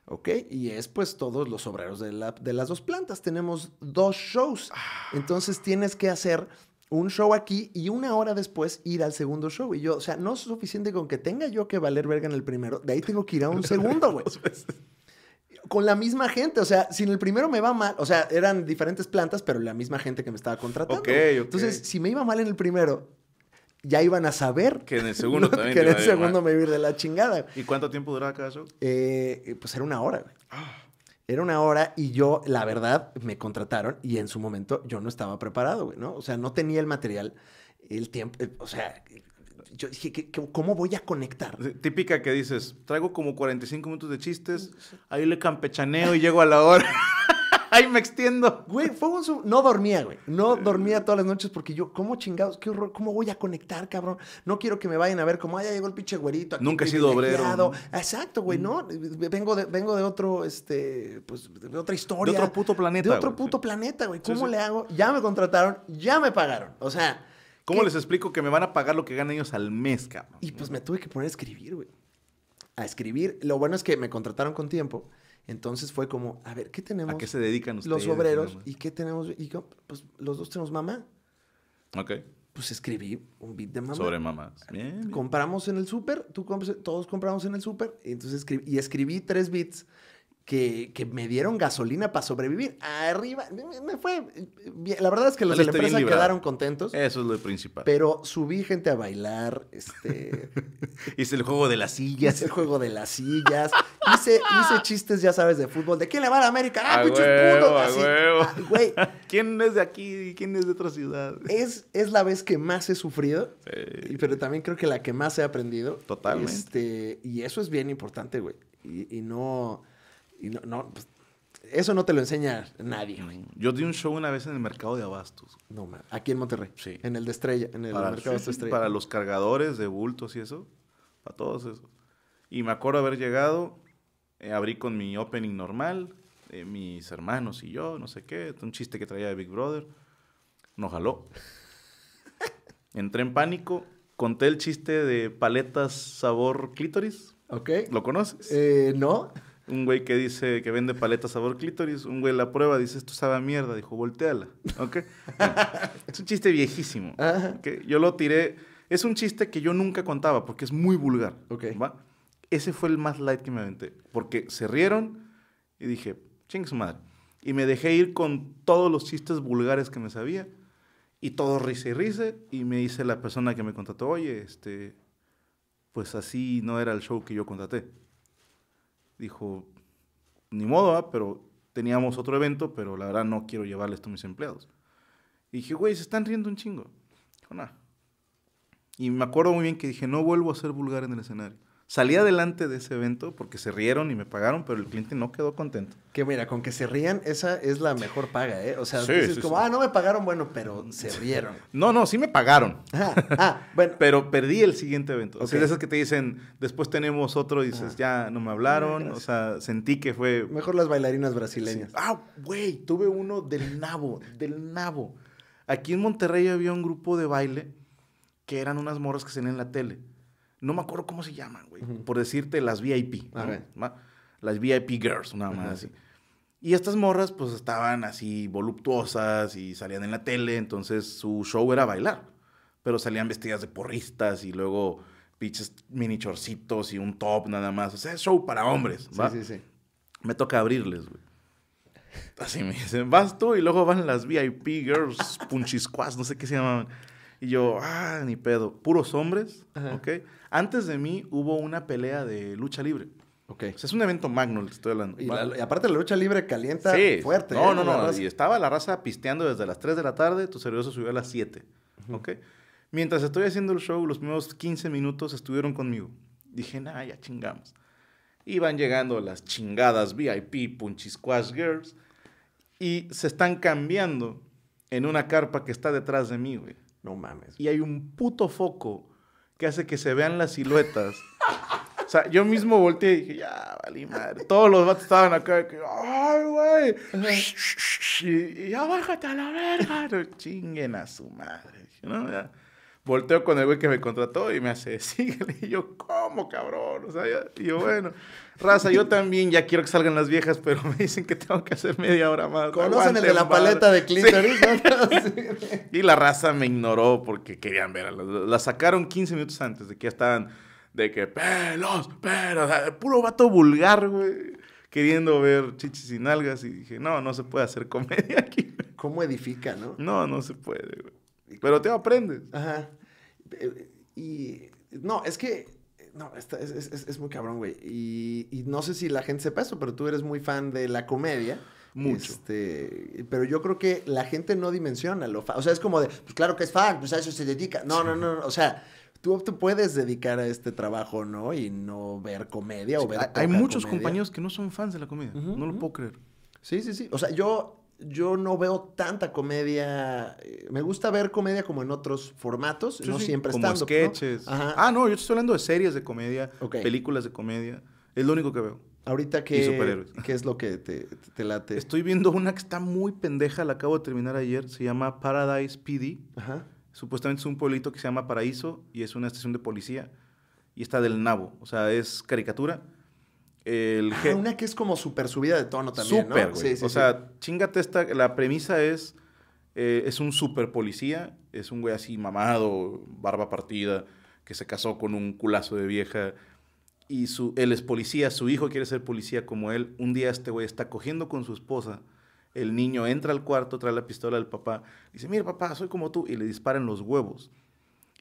¿ok? Y es pues todos los obreros de, la, de las dos plantas. Tenemos dos shows. Ah. Entonces tienes que hacer un show aquí y una hora después ir al segundo show. Y yo, o sea, no es suficiente con que tenga yo que valer verga en el primero, de ahí tengo que ir a un segundo, güey. Con la misma gente, o sea, si en el primero me va mal, o sea, eran diferentes plantas, pero la misma gente que me estaba contratando. Entonces, si me iba mal en el primero ya iban a saber. Que en el segundo en el segundo ah". me iba a ir de la chingada. ¿Y cuánto tiempo duraba cada eh, pues era una hora, ah. Era una hora y yo, la verdad, me contrataron y en su momento yo no estaba preparado, güey, ¿no? O sea, no tenía el material, el tiempo, eh, o sea, yo dije, cómo voy a conectar? Típica que dices, traigo como 45 minutos de chistes, ahí le campechaneo y llego a la hora. ¡Ay, me extiendo. Güey, fue un No dormía, güey. No dormía todas las noches porque yo, ¿cómo chingados? ¿Qué horror? ¿Cómo voy a conectar, cabrón? No quiero que me vayan a ver como, ah, ya llegó el pinche güerito. Nunca he sido obrero. Exacto, güey, mm. ¿no? Vengo de, vengo de otro, este, pues, de otra historia. De otro puto planeta. De otro puto planeta, güey. ¿Cómo le hago? Ya me contrataron, ya me pagaron. O sea. ¿Cómo les explico que me van a pagar lo que ganan ellos al mes, cabrón? Y pues me tuve que poner a escribir, güey. A escribir. Lo bueno es que me contrataron con tiempo. Entonces fue como, a ver, ¿qué tenemos? ¿A qué se dedican ustedes? Los obreros. ¿Y qué tenemos? Y pues los dos tenemos mamá. Ok. Pues escribí un beat de mamá. Sobre mamás. Bien, Compramos en el súper, tú compras, todos compramos en el súper. Y entonces escribí, y escribí tres beats que, me dieron gasolina para sobrevivir. Arriba, me fue. La verdad es que los de quedaron contentos. Eso es lo principal. Pero subí gente a bailar. Este. hice el juego de las sillas. el juego de las sillas. hice, chistes, ya sabes, de fútbol. ¿De quién le va a la América? ¡Ah, puto putos! Ah, güey. ¿Quién es de aquí? ¿Quién es de otra ciudad? Es, es la vez que más he sufrido. Sí. Pero también creo que la que más he aprendido. Totalmente. Este, y eso es bien importante, güey. y no no, pues, eso no te lo enseña nadie, mm, Yo di un show una vez en el mercado de Abastos. aquí en Monterrey. En el de Estrella, en el para, mercado Para los cargadores de bultos y eso, para todos eso Y me acuerdo haber llegado, eh, abrí con mi opening normal, eh, mis hermanos y yo, no sé qué, un chiste que traía de Big Brother. No jaló. Entré en pánico, conté el chiste de paletas sabor clítoris. Ok. ¿Lo conoces? Eh, no. Un güey que dice que vende paletas sabor clítoris, un güey la prueba, dice, esto sabe mierda, dijo, volteala, ¿ok? es un chiste viejísimo, Yo lo tiré, es un chiste que yo nunca contaba porque es muy vulgar, ¿ok? Ese fue el más light que me aventé, porque se rieron y dije, chingue su madre. Y me dejé ir con todos los chistes vulgares que me sabía y todo risa y risa y me dice la persona que me contrató, oye, este, pues así no era el show que yo contraté dijo, ni modo, ah, pero teníamos otro evento, pero la verdad no quiero llevarle esto a mis empleados. Y dije, güey, se están riendo un chingo. Dijo, Y me acuerdo muy bien que dije, no vuelvo a ser vulgar en el escenario. Salí adelante de ese evento porque se rieron y me pagaron, pero el cliente no quedó contento. Que mira, con que se rían, esa es la mejor paga, ¿eh? O sea, dices como, ah, no me pagaron, bueno, pero se rieron. No, no, sí me pagaron. Ah, bueno. pero perdí el siguiente evento. O sea, esas que te dicen, después tenemos otro, y dices, ya no me hablaron, o sea, sentí que fue... Mejor las bailarinas brasileñas. Ah, güey, tuve uno del nabo, del nabo. Aquí en Monterrey había un grupo de baile que eran unas morras que se en la tele. No me acuerdo cómo se llaman, güey. Por decirte, las VIP. Las VIP Girls, nada más así. Y estas morras, pues estaban así voluptuosas y salían en la tele, entonces su show era bailar. Pero salían vestidas de porristas y luego pinches mini chorcitos y un top nada más. O sea, es show para hombres, ¿va? Sí, sí, sí. Me toca abrirles, güey. Así me dicen, vas tú y luego van las VIP girls, punchisquas, no sé qué se llamaban. Y yo, ah, ni pedo. Puros hombres, ¿ok? Antes de mí hubo una pelea de lucha libre. Ok. O sea, es un evento magno, le estoy hablando. Y, aparte la lucha libre calienta sí. fuerte. No, ¿eh? no, no. Y estaba la raza pisteando desde las 3 de la tarde, tu servidor se subió a las 7. Ok. Mientras estoy haciendo el show, los primeros 15 minutos estuvieron conmigo. Dije, nah, ya chingamos. Y van llegando las chingadas VIP, Punchy Squash Girls, y se están cambiando en una carpa que está detrás de mí, güey. No mames. Y hay un puto foco que hace que se vean las siluetas. O sea, yo mismo volteé y dije, ya, vale madre. Todos los vatos estaban acá, que, ay, güey. Y, ya bájate a la verga. chinguen a su madre. ¿no? volteo con el güey que me contrató y me hace, síguele. Y yo, ¿cómo, cabrón? O sea, y yo, bueno, raza, yo también ya quiero que salgan las viejas, pero me dicen que tengo que hacer media hora más. ¿Conocen el de la paleta de Clinton? y la raza me ignoró porque querían ver. La, la, sacaron 15 minutos antes de que ya estaban, de que pelos, pero, puro vato vulgar, güey. Queriendo ver chichis sin algas y dije, no, no se puede hacer comedia aquí. ¿Cómo edifica, no? No, no se puede, güey. Pero te aprendes. Ajá. Eh, y no, es que no, es, muy cabrón, güey. Y, no sé si la gente sepa eso, pero tú eres muy fan de la comedia. Mucho. Este, pero yo creo que la gente no dimensiona lo O sea, es como de, pues claro que es fan, pues a eso se dedica. No, no, no, o sea, tú te puedes dedicar a este trabajo, ¿no? Y no ver comedia o ver... Hay, muchos compañeros que no son fans de la comedia, no lo puedo creer. Sí, sí, sí. O sea, yo yo no veo tanta comedia. Eh, me gusta ver comedia como en otros formatos, no siempre como sketches. Ah, no, yo estoy hablando de series de comedia, películas de comedia. Es lo único que veo. Ahorita que ¿qué es lo que te, late? Estoy viendo una que está muy pendeja, la acabo de terminar ayer, se llama Paradise PD. Supuestamente es un pueblito que se llama Paraíso y es una estación de policía y está del nabo, o sea, es caricatura Ah, una que es como súper subida de tono también, ¿no? sí, sí, o sea, chingate esta... La premisa es... Eh, es un súper policía. Es un güey así mamado, barba partida, que se casó con un culazo de vieja. Y su, él es policía, su hijo quiere ser policía como él. Un día este güey está cogiendo con su esposa. El niño entra al cuarto, trae la pistola del papá. Dice, mira papá, soy como tú. Y le disparan los huevos.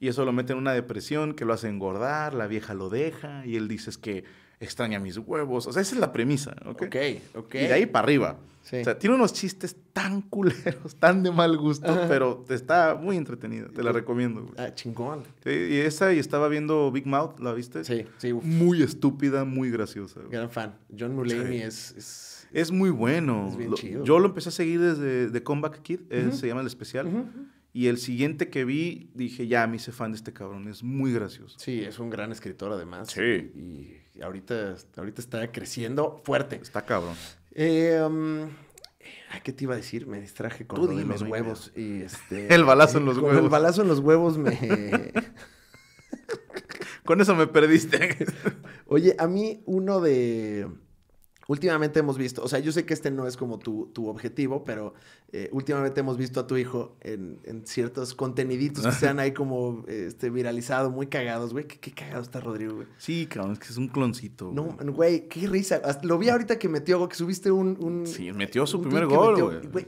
Y eso lo mete en una depresión que lo hace engordar, la vieja lo deja. Y él dice es que extraña mis huevos. O sea, esa es la premisa. Ok, ok. okay. Y de ahí para arriba. Sí. O sea, tiene unos chistes tan culeros, tan de mal gusto, pero pero está muy entretenida. Te la recomiendo. Ah, chingón. Sí, y esa, y estaba viendo Big Mouth, ¿la viste? Sí, sí. Muy estúpida, muy graciosa. Gran fan. John Mulaney es, es, es... muy bueno. Es bien chido. Yo lo empecé a seguir desde The Comeback Kid, se llama el especial. Y el siguiente que vi, dije, ya, me hice fan de este cabrón. Es muy gracioso. Sí, es un gran escritor, además. Sí. Y ahorita, ahorita está creciendo fuerte. Está cabrón. Em, ¿qué te iba a decir? Me distraje con los huevos. Y este, el balazo en los huevos. El balazo en los huevos me. con eso me perdiste. Oye, a mí uno de últimamente hemos visto, o sea, yo sé que este no es como tu, objetivo, pero eh, últimamente hemos visto a tu hijo en, ciertos conteniditos que sean ahí como este, viralizado, muy cagados, güey. ¿Qué, cagado está Rodrigo, güey. Sí, cabrón, es que es un cloncito. No, güey, qué risa. Lo vi ahorita que metió, que subiste un... sí, metió su primer gol, güey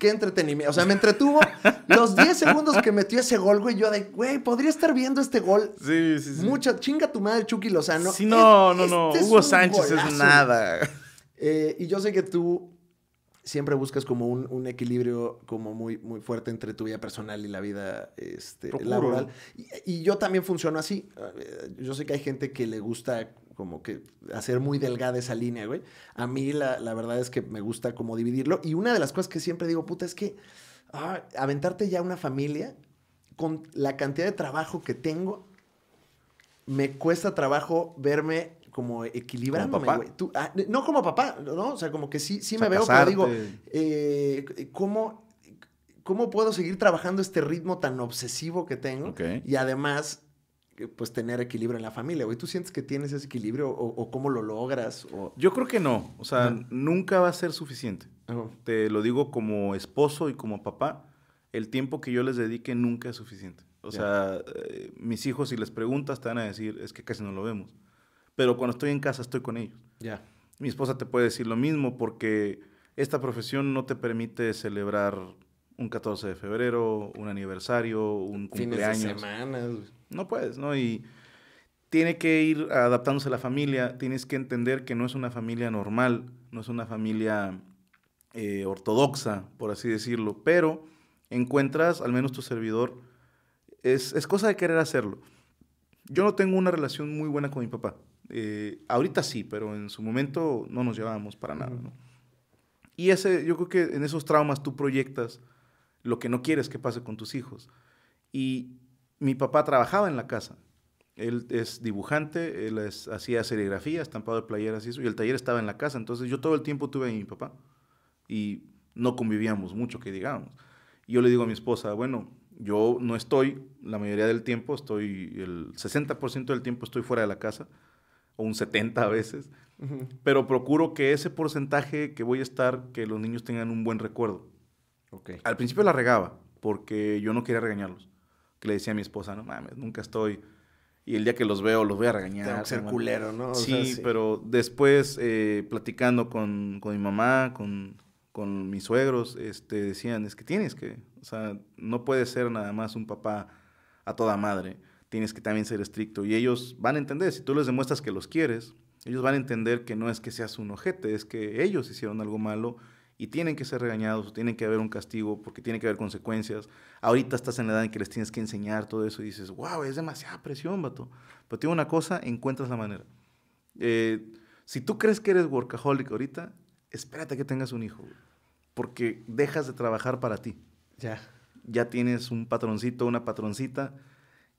qué entretenimiento. O sea, me entretuvo los 10 segundos que metió ese gol, güey. Yo de, güey, podría estar viendo este gol. Sí, sí, sí. Mucha, chinga tu madre, Chucky Lozano. Sí, no, no, no. Este Hugo Sánchez es nada. Eh, y yo sé que tú siempre buscas como un, equilibrio como muy, muy fuerte entre tu vida personal y la vida este, laboral. Y, y, yo también funciono así. Eh, yo sé que hay gente que le gusta como que hacer muy delgada esa línea, güey. A mí la, verdad es que me gusta como dividirlo. Y una de las cosas que siempre digo, puta, es que ah, aventarte ya una familia con la cantidad de trabajo que tengo, me cuesta trabajo verme como equilibrándome, güey. Ah, no como papá, ¿no? O sea, como que sí, sí me veo, pero digo, eh, ¿cómo, puedo seguir trabajando este ritmo tan obsesivo que tengo? Y además pues tener equilibrio en la familia, güey. ¿Tú sientes que tienes ese equilibrio o, cómo lo logras? Yo creo que no, o sea, nunca va a ser suficiente. Te lo digo como esposo y como papá, el tiempo que yo les dedique nunca es suficiente. O sea, eh, mis hijos si les preguntas te van a decir, es que casi no lo vemos. Pero cuando estoy en casa estoy con ellos. Ya. Mi esposa te puede decir lo mismo porque esta profesión no te permite celebrar un 14 de febrero, un aniversario, un cumpleaños. de semana. No puedes, ¿no? Y tiene que ir adaptándose a la familia, tienes que entender que no es una familia normal, no es una familia eh, ortodoxa, por así decirlo, pero encuentras, al menos tu servidor, es, cosa de querer hacerlo. Yo no tengo una relación muy buena con mi papá. Eh, ahorita sí, pero en su momento no nos llevábamos para nada. ¿no? Y ese, yo creo que en esos traumas tú proyectas lo que no quieres que pase con tus hijos. Y mi papá trabajaba en la casa. Él es dibujante, él hacía serigrafía, estampado de playeras y eso, y el taller estaba en la casa. Entonces yo todo el tiempo tuve a mi papá y no convivíamos mucho, que digamos. yo le digo a mi esposa, bueno, yo no estoy, la mayoría del tiempo estoy, el 60% del tiempo estoy fuera de la casa, o un 70 a veces, pero procuro que ese porcentaje que voy a estar, que los niños tengan un buen recuerdo. Al principio la regaba, porque yo no quería regañarlos. Que le decía a mi esposa, no mames, nunca estoy. Y el día que los veo, los voy a regañar. Tengo ser culero, ¿no? sí, pero después, eh, platicando con, con, mi mamá, con, mis suegros, este, decían, es que tienes que, o sea, no puedes ser nada más un papá a toda madre. Tienes que también ser estricto. Y ellos van a entender, si tú les demuestras que los quieres, ellos van a entender que no es que seas un ojete, es que ellos hicieron algo malo y tienen que ser regañados, tienen que haber un castigo porque tiene que haber consecuencias. Ahorita estás en la edad en que les tienes que enseñar todo eso y dices, wow, es demasiada presión, vato. Pero tiene una cosa, encuentras la manera. Eh, si tú crees que eres workaholic ahorita, espérate que tengas un hijo, porque dejas de trabajar para ti. Ya. Ya tienes un patroncito, una patroncita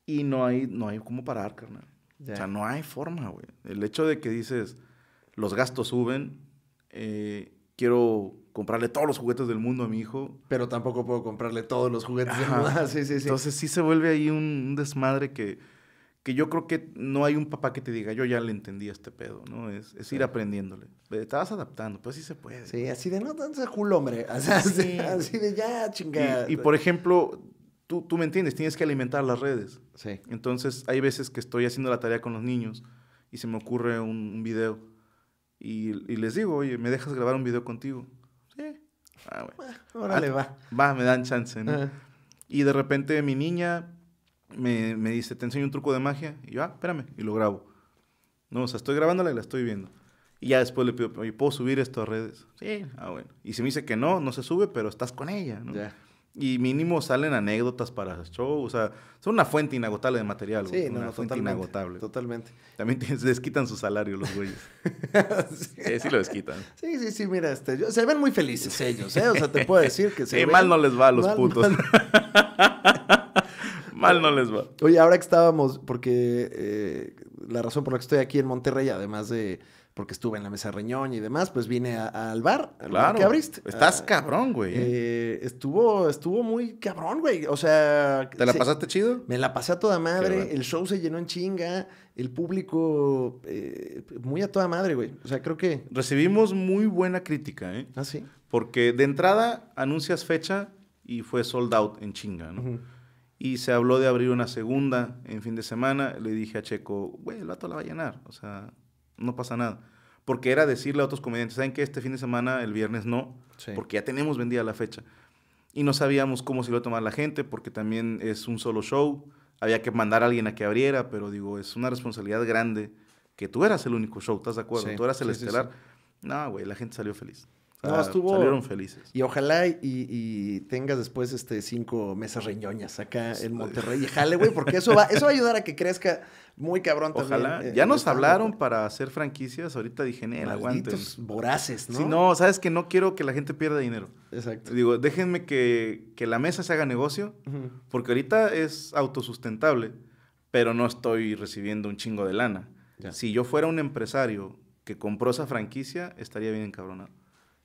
y no hay, no hay cómo parar, carnal. Ya. O sea, no hay forma, güey. El hecho de que dices, los gastos suben, eh, quiero comprarle todos los juguetes del mundo a mi hijo. Pero tampoco puedo comprarle todos los juguetes del mundo. Ah, sí, sí, sí. Entonces sí se vuelve ahí un, desmadre que, que yo creo que no hay un papá que te diga, yo ya le entendí a este pedo, ¿no? Es, es ir aprendiéndole. Te adaptando, pues sí se puede. Sí, así de no tan culo, hombre. Así, de ya, chingada. Y, por ejemplo, tú, tú me entiendes, tienes que alimentar las redes. Sí. Entonces hay veces que estoy haciendo la tarea con los niños y se me ocurre un, video. Y, y les digo, oye, ¿me dejas grabar un video contigo? sí. Ah, ah, va. Va, me dan chance, ¿no? Ah. Y de repente mi niña me, dice, te enseño un truco de magia. Y yo, ah, espérame. Y lo grabo. No, o sea, estoy grabándola y la estoy viendo. Y ya después le pido, ¿puedo subir esto a redes? Sí. Ah, bueno. Y si me dice que no, no se sube, pero estás con ella, ¿no? Ya. Y mínimo salen anécdotas para show, o sea, son una fuente inagotable de material. Sí, una fuente totalmente, inagotable. Totalmente. También les quitan su salario los güeyes. sí. sí, lo desquitan. Sí, sí, sí, mira, este, se ven muy felices ellos, ¿eh? O sea, te puedo decir que se eh, mal no les va a los putos. Mal. no les va. Oye, ahora que estábamos, porque eh, la razón por la que estoy aquí en Monterrey, además de porque estuve en la mesa Reñón y demás, pues vine al bar, claro, abriste. Estás cabrón, güey. Eh. Eh, estuvo, estuvo muy cabrón, güey. O sea. ¿Te la pasaste chido? Me la pasé a toda madre. El show se llenó en chinga. El público eh, muy a toda madre, güey. O sea, creo que. Recibimos muy buena crítica, ¿eh? Ah, sí. Porque de entrada anuncias fecha y fue sold out en chinga, ¿no? Y se habló de abrir una segunda en fin de semana. Le dije a Checo, güey, el vato la va a llenar. O sea, no pasa nada porque era decirle a otros comediantes, ¿saben qué? Este fin de semana, el viernes no, porque ya tenemos vendida la fecha. Y no sabíamos cómo se iba a tomar la gente, porque también es un solo show, había que mandar a alguien a que abriera, pero digo, es una responsabilidad grande que tú eras el único show, ¿estás de acuerdo? Tú eras el estelar. No, güey, la gente salió feliz. No, Salieron felices. Y ojalá y, tengas después este cinco mesas reñoñas acá en Monterrey y jale, güey, porque eso va, eso a ayudar a que crezca muy cabrón también. Ojalá. Eh, ya nos hablaron para hacer franquicias. Ahorita dije, el aguanten. voraces, ¿no? Sí, no, sabes que no quiero que la gente pierda dinero. Exacto. Digo, déjenme que, la mesa se haga negocio, porque ahorita es autosustentable, pero no estoy recibiendo un chingo de lana. Si yo fuera un empresario que compró esa franquicia, estaría bien encabronado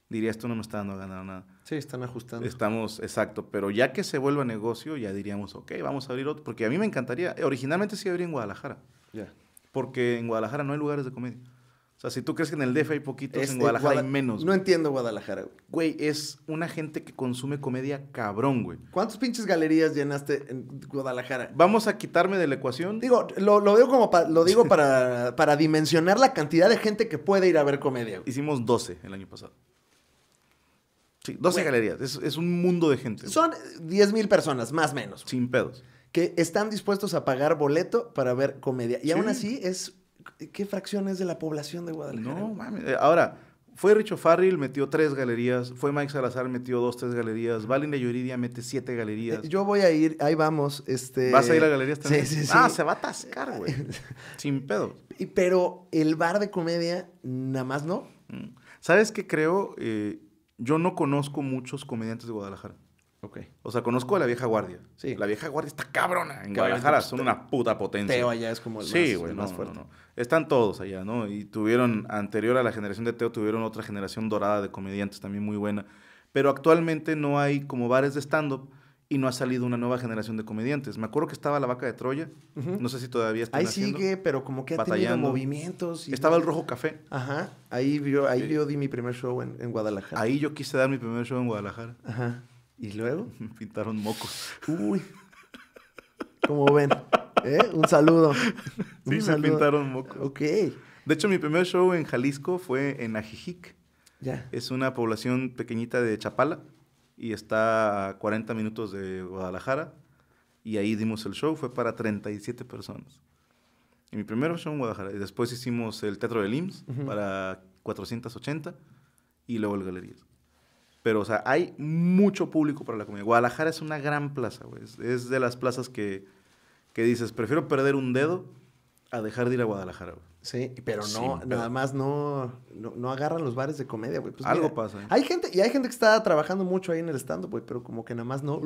diría esto no me está dando a ganar nada. Sí, están ajustando. Estamos, exacto, pero ya que se vuelva negocio, ya diríamos, ok, vamos a abrir otro, porque a mí me encantaría, originalmente sí abrí en Guadalajara, Ya. porque en Guadalajara no hay lugares de comedia. O sea, si tú crees que en el DF hay poquitos, en este, Guadalajara hay menos. No entiendo Guadalajara, güey. Güey, es una gente que consume comedia cabrón, güey. ¿Cuántas pinches galerías llenaste en Guadalajara? Vamos a quitarme de la ecuación. Digo, lo, lo digo como lo digo para, para dimensionar la cantidad de gente que puede ir a ver comedia. Hicimos 12 el año pasado. Sí, 12 galerías. Es, un mundo de gente. Son 10 mil personas, más o menos. Sin pedos. Que están dispuestos a pagar boleto para ver comedia. Y aún así es... ¿Qué fracción es de la población de Guadalajara? No, mami. Eh, ahora, fue Richo Farrell, metió tres galerías. Fue Mike Salazar, metió dos, tres galerías. Valen de Yuridia mete siete galerías. Eh, yo voy a ir, ahí vamos. Este... ¿Vas a ir a galerías también? Sí, sí, sí. Ah, se va a atascar, güey. Sin pedos. Pero el bar de comedia, nada más no. Mm. ¿Sabes qué creo? Eh, yo no conozco muchos comediantes de Guadalajara. Ok. O sea, conozco a la vieja guardia. Sí. La vieja guardia está cabrona. En Guadalajara pues, son una puta potencia. Teo allá es como el más, fuerte. Están todos allá, ¿no? Y tuvieron, anterior a la generación de Teo, tuvieron otra generación dorada de comediantes también muy buena. Pero actualmente no hay como bares de stand-up y no ha salido una nueva generación de comediantes. Me acuerdo que estaba La Vaca de Troya, no sé si todavía está. Ahí sigue, pero como que ha tenido movimientos. Y estaba El Rojo Café. Ajá, ahí yo, ahí yo di mi primer show en, en, Guadalajara. Ahí yo quise dar mi primer show en Guadalajara. Ajá. ¿Y luego? Pintaron mocos. Uy. Como ven. ¿eh? Un saludo. Sí, se pintaron mocos. Ok. De hecho, mi primer show en Jalisco fue en Ajijic. Ya. Es una población pequeñita de Chapala y está a 40 minutos de Guadalajara. Y ahí dimos el show, fue para 37 personas. Y mi primer show en Guadalajara. Y después hicimos el Teatro de IMSS para 480 y luego el Galerías. Pero, o sea, hay mucho público para la comunidad Guadalajara es una gran plaza, güey. Es de las plazas que, que dices, prefiero perder un dedo a dejar de ir a Guadalajara, Sí, pero no, nada más no, no, agarran los bares de comedia, güey. Pues Algo pasa. ¿eh? Hay gente, y hay gente que está trabajando mucho ahí en el stand güey, pero como que nada más no,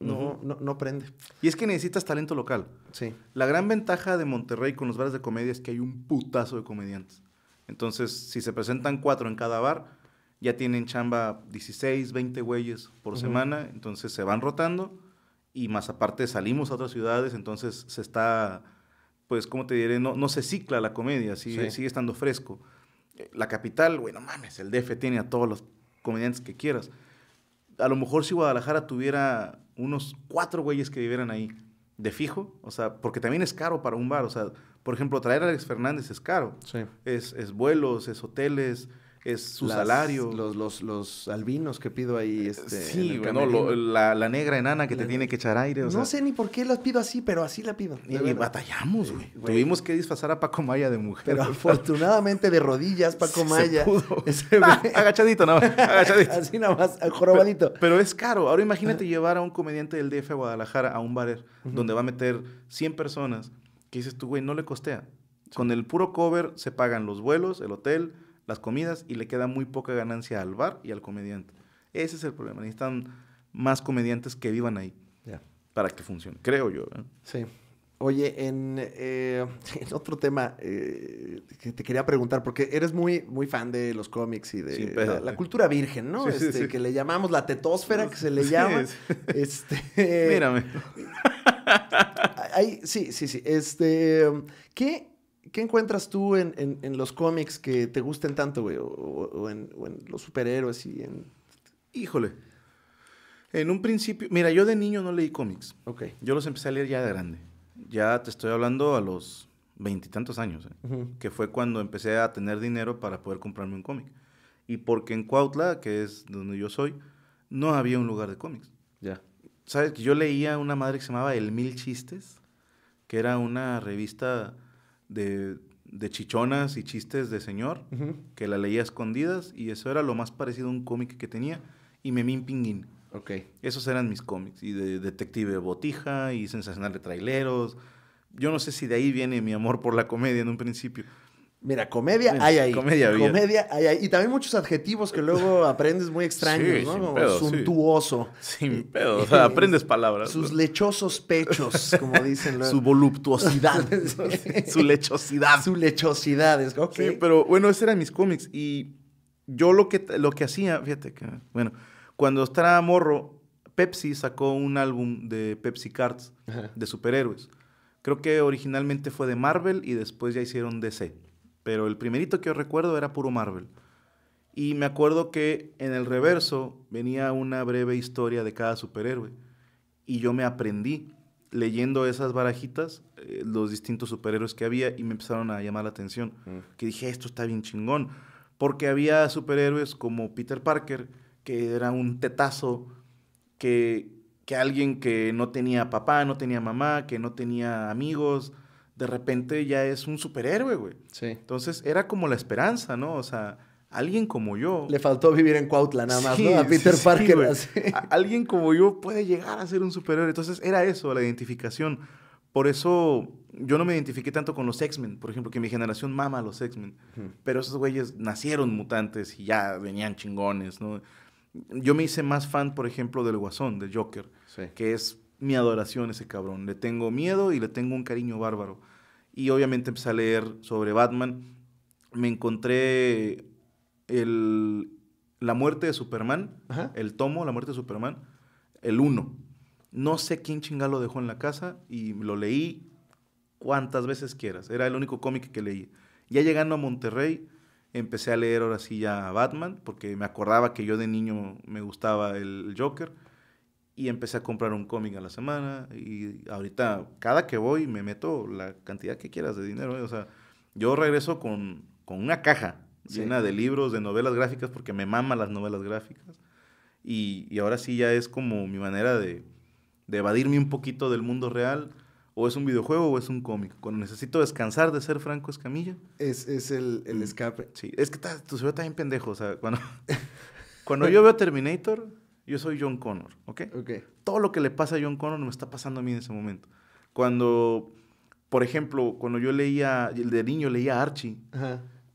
no, no, no, prende. Y es que necesitas talento local. Sí. La gran ventaja de Monterrey con los bares de comedia es que hay un putazo de comediantes. Entonces, si se presentan cuatro en cada bar, ya tienen chamba 16, 20 güeyes por semana, entonces se van rotando y más aparte salimos a otras ciudades, entonces se está pues, como te diré, no, no se cicla la comedia, sigue, sigue estando fresco. Eh, la capital, bueno, mames, el DF tiene a todos los comediantes que quieras. A lo mejor si Guadalajara tuviera unos cuatro güeyes que vivieran ahí de fijo, o sea, porque también es caro para un bar, o sea, por ejemplo, traer a Alex Fernández es caro. Es, es vuelos, es hoteles, es su salario. Los, los, los, albinos que pido ahí. Eh, este, sí, la, negra enana que te tiene que echar aire. no sé ni por qué las pido así, pero así la pido. Y, batallamos, güey. Tuvimos que disfrazar a Paco Maya de mujer. Pero afortunadamente de rodillas, Paco Maya. Ah, agachadito, nada Agachadito. así nada más, jorobadito. Pero, es caro. Ahora imagínate llevar a un comediante del DF a Guadalajara a un bar donde va a meter 100 personas. Que dices tú, güey, no le costea. Con el puro cover se pagan los vuelos, el hotel, las comidas y le queda muy poca ganancia al bar y al comediante. Ese es el problema. Necesitan más comediantes que vivan ahí para que funcione, creo yo. ¿eh? Sí. Oye, en, eh, otro tema eh, que te quería preguntar, porque eres muy, muy fan de los cómics y de la, cultura virgen, ¿no? Este, que le llamamos la tetósfera, que se le llama. Este, Mírame. sí, sí, sí. Este, ¿Qué ¿Qué encuentras tú en, los cómics que te gusten tanto, güey? O, en, los superhéroes y en... Híjole. En un principio... Mira, yo de niño no leí cómics. Ok. Yo los empecé a leer ya de grande. Ya te estoy hablando a los veintitantos años, ¿eh? que fue cuando empecé a tener dinero para poder comprarme un cómic. Y porque en Cuautla, que es donde yo soy, no había un lugar de cómics. Ya. Sabes ¿Sabes? Yo leía una madre que se llamaba El Mil Chistes, que era una revista de, chichonas y chistes de señor, que la leía a escondidas y eso era lo más parecido a un cómic que tenía, y Memín Pinguín. Ok. Esos eran mis cómics, y de Detective Botija, y Sensacional de Traileros. Yo no sé si de ahí viene mi amor por la comedia en un principio. Mira, comedia hay ahí. Comedia, hay ahí. Y también muchos adjetivos que luego aprendes muy extraños, ¿no? Sin suntuoso. Sí. O sea, aprendes palabras. Sus lechosos pechos, como dicen Su voluptuosidad. Su lechosidad. Su lechosidad. Sí, pero bueno, esos eran mis cómics. Y yo lo que, lo que hacía, fíjate que, bueno, cuando estaba morro, Pepsi sacó un álbum de Pepsi Cards de superhéroes. Creo que originalmente fue de Marvel y después ya hicieron DC pero el primerito que yo recuerdo era puro Marvel. Y me acuerdo que en el reverso venía una breve historia de cada superhéroe. Y yo me aprendí leyendo esas barajitas eh, los distintos superhéroes que había y me empezaron a llamar la atención. Mm. Que dije, esto está bien chingón. Porque había superhéroes como Peter Parker, que era un tetazo, que, que alguien que no tenía papá, no tenía mamá, que no tenía amigos, de repente ya es un superhéroe, güey. Sí. Entonces era como la esperanza, ¿no? O sea, alguien como yo. Le faltó vivir en Cuautla nada más, ¿no? A Peter Parker. alguien como yo puede llegar a ser un superhéroe. Entonces era eso, la identificación. Por eso yo no me identifiqué tanto con los X-Men, por ejemplo, que mi generación mama a los X-Men. Pero esos güeyes nacieron mutantes y ya venían chingones, ¿no? Yo me hice más fan, por ejemplo, del Guasón, del Joker, que es mi adoración a ese cabrón. Le tengo miedo y le tengo un cariño bárbaro. Y obviamente empecé a leer sobre Batman. Me encontré el, La muerte de Superman, el tomo La muerte de Superman, el 1. No sé quién chingado lo dejó en la casa y lo leí cuantas veces quieras. Era el único cómic que leí. Ya llegando a Monterrey, empecé a leer ahora sí ya Batman, porque me acordaba que yo de niño me gustaba el Joker y empecé a comprar un cómic a la semana y ahorita cada que voy me meto la cantidad que quieras de dinero, ¿eh? o sea, yo regreso con, con una caja llena de libros, de novelas gráficas, porque me mama las novelas gráficas y, y ahora sí ya es como mi manera de, de, evadirme un poquito del mundo real. O es un videojuego o es un cómic. Cuando necesito descansar de ser Franco Escamilla. Es, es el, el mm. escape. Sí, es que tu se ve también pendejo. O sea, cuando, cuando yo veo Terminator, yo soy John Connor, ¿ok? Todo lo que le pasa a John Connor me está pasando a mí en ese momento. Cuando, por ejemplo, cuando yo leía, de niño leía Archie,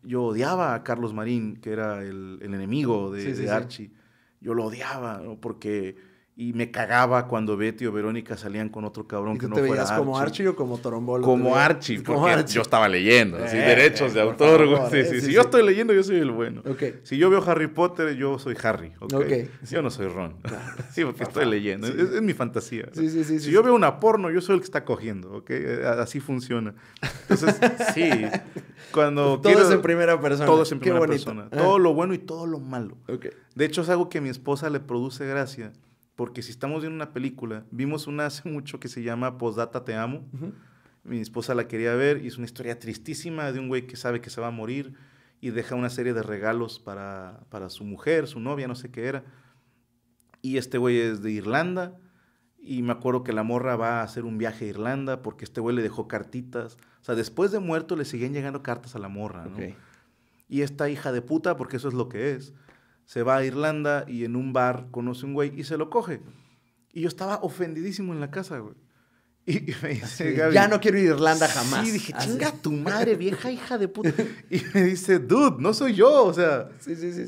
yo odiaba a Carlos Marín, que era el, enemigo de, Archie. Yo lo odiaba, ¿no? Porque y me cagaba cuando Betty o Verónica salían con otro cabrón que no te veías como Archie o como Torombolo? Como Archie, porque yo estaba leyendo, eh, derechos de autor. si eh, yo estoy leyendo, yo soy el bueno. Si yo veo Harry Potter, yo soy Harry. Yo no soy Ron. sí, porque estoy leyendo. Es, mi fantasía. si yo veo una porno, yo soy el que está cogiendo. ok eh, Así funciona. Entonces, sí. Cuando todo es en primera persona. Todo es en primera persona. Ah. Todo lo bueno y todo lo malo. De hecho, es algo que a mi esposa le produce gracia porque si estamos viendo una película, vimos una hace mucho que se llama Posdata Te Amo. Mi esposa la quería ver y es una historia tristísima de un güey que sabe que se va a morir y deja una serie de regalos para, para su mujer, su novia, no sé qué era. Y este güey es de Irlanda y me acuerdo que la morra va a hacer un viaje a Irlanda porque este güey le dejó cartitas. O sea, después de muerto le siguen llegando cartas a la morra, ¿no? Y esta hija de puta, porque eso es lo que es, se va a Irlanda y en un bar conoce un güey y se lo coge. Y yo estaba ofendidísimo en la casa, güey. Y me dice, Gaby, ya no quiero ir a Irlanda jamás. Sí, dije, chinga tu madre, vieja hija de puta. Y me dice, dude, no soy yo, o sea,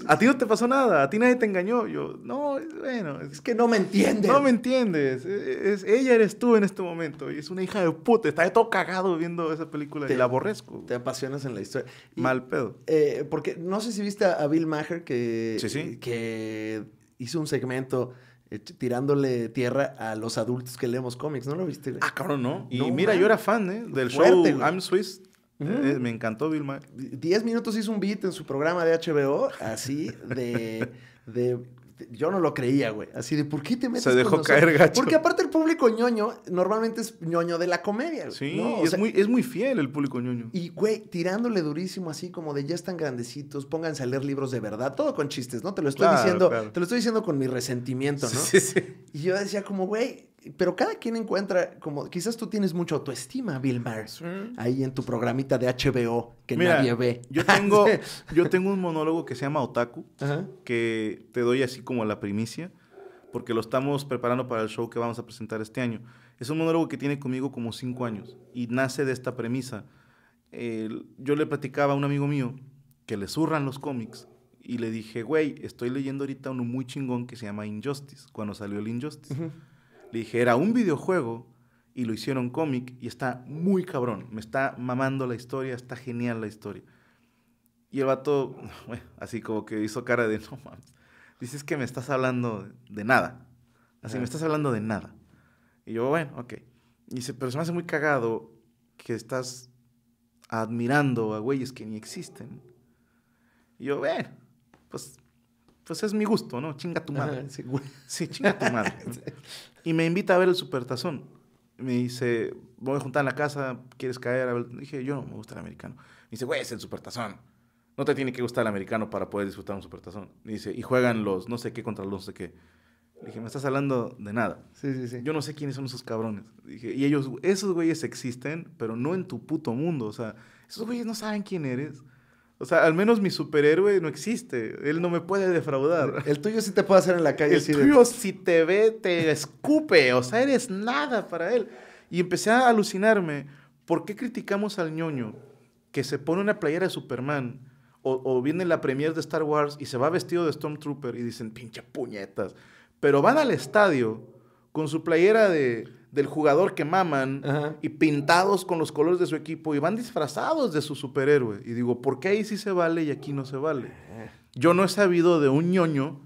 a ti no te pasó nada, a ti nadie te engañó. Yo, no, bueno. Es, que no me entiendes. No me entiendes. E, e, es, ella eres tú en este momento y es una hija de puta. Está de todo cagado viendo esa película te, la aborrezco. Te apasionas en la historia. Mal pedo. Eh, porque no sé si viste a Bill Maher que, que hizo un segmento eh, tirándole tierra a los adultos que leemos cómics. ¿No lo viste? Ah, cabrón, no. Y mira, yo era fan ¿eh? del show I'm Swiss. Eh, eh, me encantó Vilma. Maher. Diez minutos hizo un beat en su programa de HBO, así, de, de yo no lo creía, güey. Así de, ¿por qué te metes? Se dejó con caer Porque aparte el público ñoño normalmente es ñoño de la comedia, Sí, es, muy, es muy fiel el público ñoño. Y, güey, tirándole durísimo así como de ya están grandecitos, pónganse a leer libros de verdad, todo con chistes, ¿no? Te lo estoy diciendo, te lo estoy diciendo con mi resentimiento, ¿no? Sí, sí. Y yo decía como, güey, pero cada quien encuentra, como quizás tú tienes mucha autoestima, Bill Mars, ahí en tu programita de HBO que nadie ve. Yo tengo, yo tengo un monólogo que se llama Otaku, que te doy así como la primicia, porque lo estamos preparando para el show que vamos a presentar este año. Es un monólogo que tiene conmigo como cinco años y nace de esta premisa. yo le platicaba a un amigo mío que le zurran los cómics y le dije, güey, estoy leyendo ahorita uno muy chingón que se llama Injustice, cuando salió el Injustice. Le dije, era un videojuego y lo hicieron cómic y está muy cabrón. Me está mamando la historia, está genial la historia. Y el vato, bueno, así como que hizo cara de, no mames, dices que me estás hablando de nada. Así, me estás hablando de nada. Y yo, bueno, ok. Y dice, pero se me hace muy cagado que estás admirando a güeyes que ni existen. Y yo, bueno, pues, pues es mi gusto, ¿no? Chinga tu madre. Sí, güey. sí, chinga tu madre. Y me invita a ver el Supertazón. Me dice, voy a juntar en la casa, ¿quieres caer? Dije, yo no me gusta el americano. dice, güey, es el Supertazón. No te tiene que gustar el americano para poder disfrutar un Supertazón. dice, y juegan los no sé qué contra los no sé qué. dije, me estás hablando de nada. Sí, sí, sí. Yo no sé quiénes son esos cabrones. dije, y ellos, esos güeyes existen, pero no en tu puto mundo. O sea, esos güeyes no saben quién eres o sea, al menos mi superhéroe no existe. Él no me puede defraudar. El tuyo sí te puede hacer en la calle. El tuyo si te ve, te escupe. O sea, eres nada para él. Y empecé a alucinarme. ¿Por qué criticamos al ñoño que se pone una playera de Superman? O, viene la premier de Star Wars y se va vestido de Stormtrooper y dicen, pinche puñetas. Pero van al estadio con su playera de del jugador que maman y pintados con los colores de su equipo y van disfrazados de su superhéroe. Y digo, ¿por qué ahí sí se vale y aquí no se vale? Yo no he sabido de un ñoño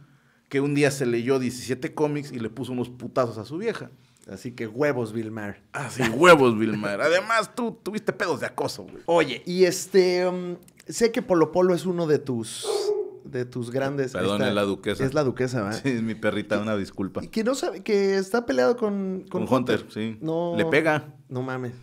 que un día se leyó 17 cómics y le puso unos putazos a su vieja. Así que huevos, Vilmar. Así, ah, huevos, Vilmar. Además, tú tuviste pedos de acoso, güey. Oye, y este, um, sé que Polo Polo es uno de tus de tus grandes. Perdón, es la duquesa. Es la duquesa, Sí, es mi perrita, una disculpa. Y que no sabe, que está peleado con. Con, Hunter, sí. No. Le pega. No mames.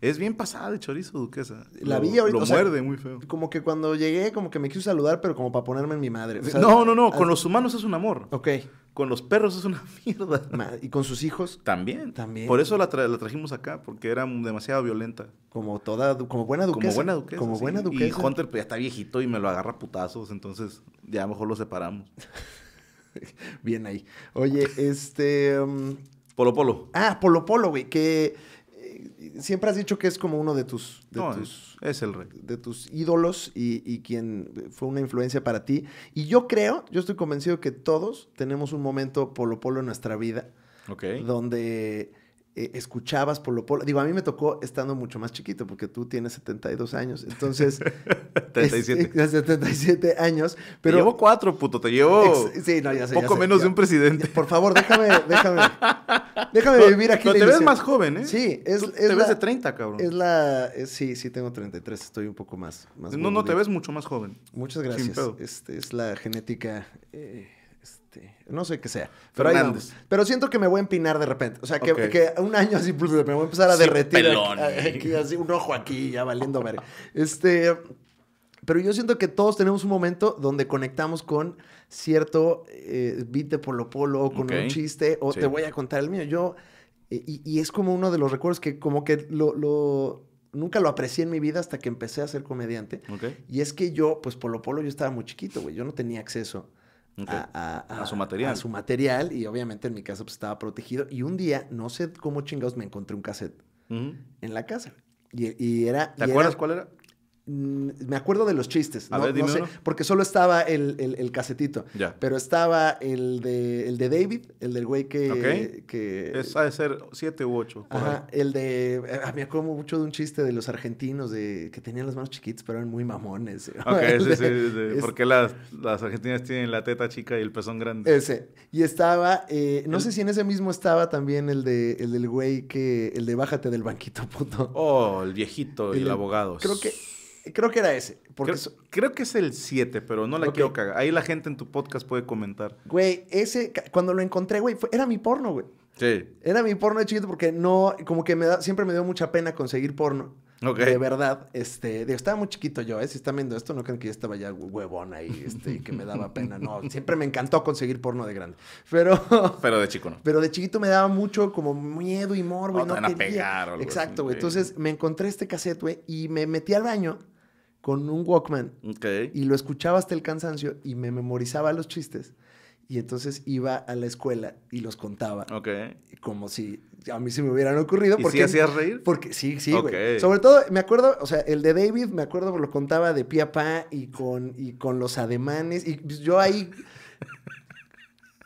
Es bien pasada de chorizo, duquesa. La vi ahorita. Lo, muerde muy feo. Como que cuando llegué, como que me quiso saludar, pero como para ponerme en mi madre. no, no, no. Con los humanos es un amor. Ok. Con los perros es una mierda. ¿Y con sus hijos? También. También. Por eso la, trajimos acá, porque era demasiado violenta. Como toda, como buena duquesa. Como buena duquesa. Y Hunter pues, ya está viejito y me lo agarra putazos, entonces ya mejor lo separamos. Bien ahí. Oye, este... Um, Polo Polo. Ah, Polo Polo, güey, que siempre has dicho que es como uno de tus... es, el rey. De tus ídolos y, y, quien fue una influencia para ti. Y yo creo, yo estoy convencido que todos tenemos un momento polo polo en nuestra vida. Ok. Donde eh, escuchabas escuchabas por lo... Digo, a mí me tocó estando mucho más chiquito, porque tú tienes 72 años. Entonces. 37. 77 este, años. Pero, te llevo cuatro, puto. Te llevo. sí, no, ya sé, Poco menos de un presidente. Por favor, déjame. Déjame, déjame vivir aquí. Pero te ves más joven, ¿eh? Sí, es. te ves de 30, cabrón. Es la. sí, sí, tengo 33. Estoy un poco más. no, no, te ves mucho más joven. Muchas gracias. Este, es la genética. Eh, este, no sé qué sea. Pero, pero siento que me voy a empinar de repente. O sea, que, un año así pues, me voy a empezar a sí, derretir. así un ojo aquí, ya valiendo ver. Este. Pero yo siento que todos tenemos un momento donde conectamos con cierto eh, beat de Polo Polo, con un chiste, o te voy a contar el mío. Yo, eh, y, es como uno de los recuerdos que como que lo, nunca lo aprecié en mi vida hasta que empecé a ser comediante. Y es que yo, pues Polo Polo, yo estaba muy chiquito, güey, yo no tenía acceso a, su material. su material y obviamente en mi casa pues, estaba protegido. Y un día, no sé cómo chingados, me encontré un cassette en la casa. Y, era... ¿Te acuerdas cuál era? Mm, me acuerdo de los chistes, porque solo estaba el, el, casetito. Ya. Pero estaba el de, el de David, el del güey que. que es, de ser siete u ocho. Ajá, el de. Ah, me acuerdo mucho de un chiste de los argentinos de que tenían las manos chiquitas, pero eran muy mamones. porque Ok, ese, las, las, argentinas tienen la teta chica y el pezón grande? Ese. Y estaba. Eh, no sé si en ese mismo estaba también el, de, el del güey que. El de bájate del banquito, puto. Oh, el viejito y el, abogado. Creo que Creo que era ese. Porque creo, que es el 7, pero no la quiero cagar. Ahí la gente en tu podcast puede comentar. Güey, ese, cuando lo encontré, güey, era mi porno, güey. Sí. Era mi porno de chiquito porque no, como que me da, siempre me dio mucha pena conseguir porno. Ok. De verdad, este, estaba muy chiquito yo, ¿eh? Si están viendo esto, no crean que yo estaba ya huevón ahí, este, y que me daba pena, no. Siempre me encantó conseguir porno de grande. Pero. Pero de chico no. Pero de chiquito me daba mucho como miedo y morbo. güey. no te a pegar o Exacto, güey. Entonces me encontré este cassette, güey, y me metí al baño con un Walkman. Okay. Y lo escuchaba hasta el cansancio y me memorizaba los chistes. Y entonces iba a la escuela y los contaba. Ok. Como si a mí se me hubieran ocurrido. ¿Y porque, sí hacías reír? Porque sí, sí, güey. Sobre todo, me acuerdo, o sea, el de David, me acuerdo, lo contaba de pie a pa y con, y con los ademanes. Y pues, yo ahí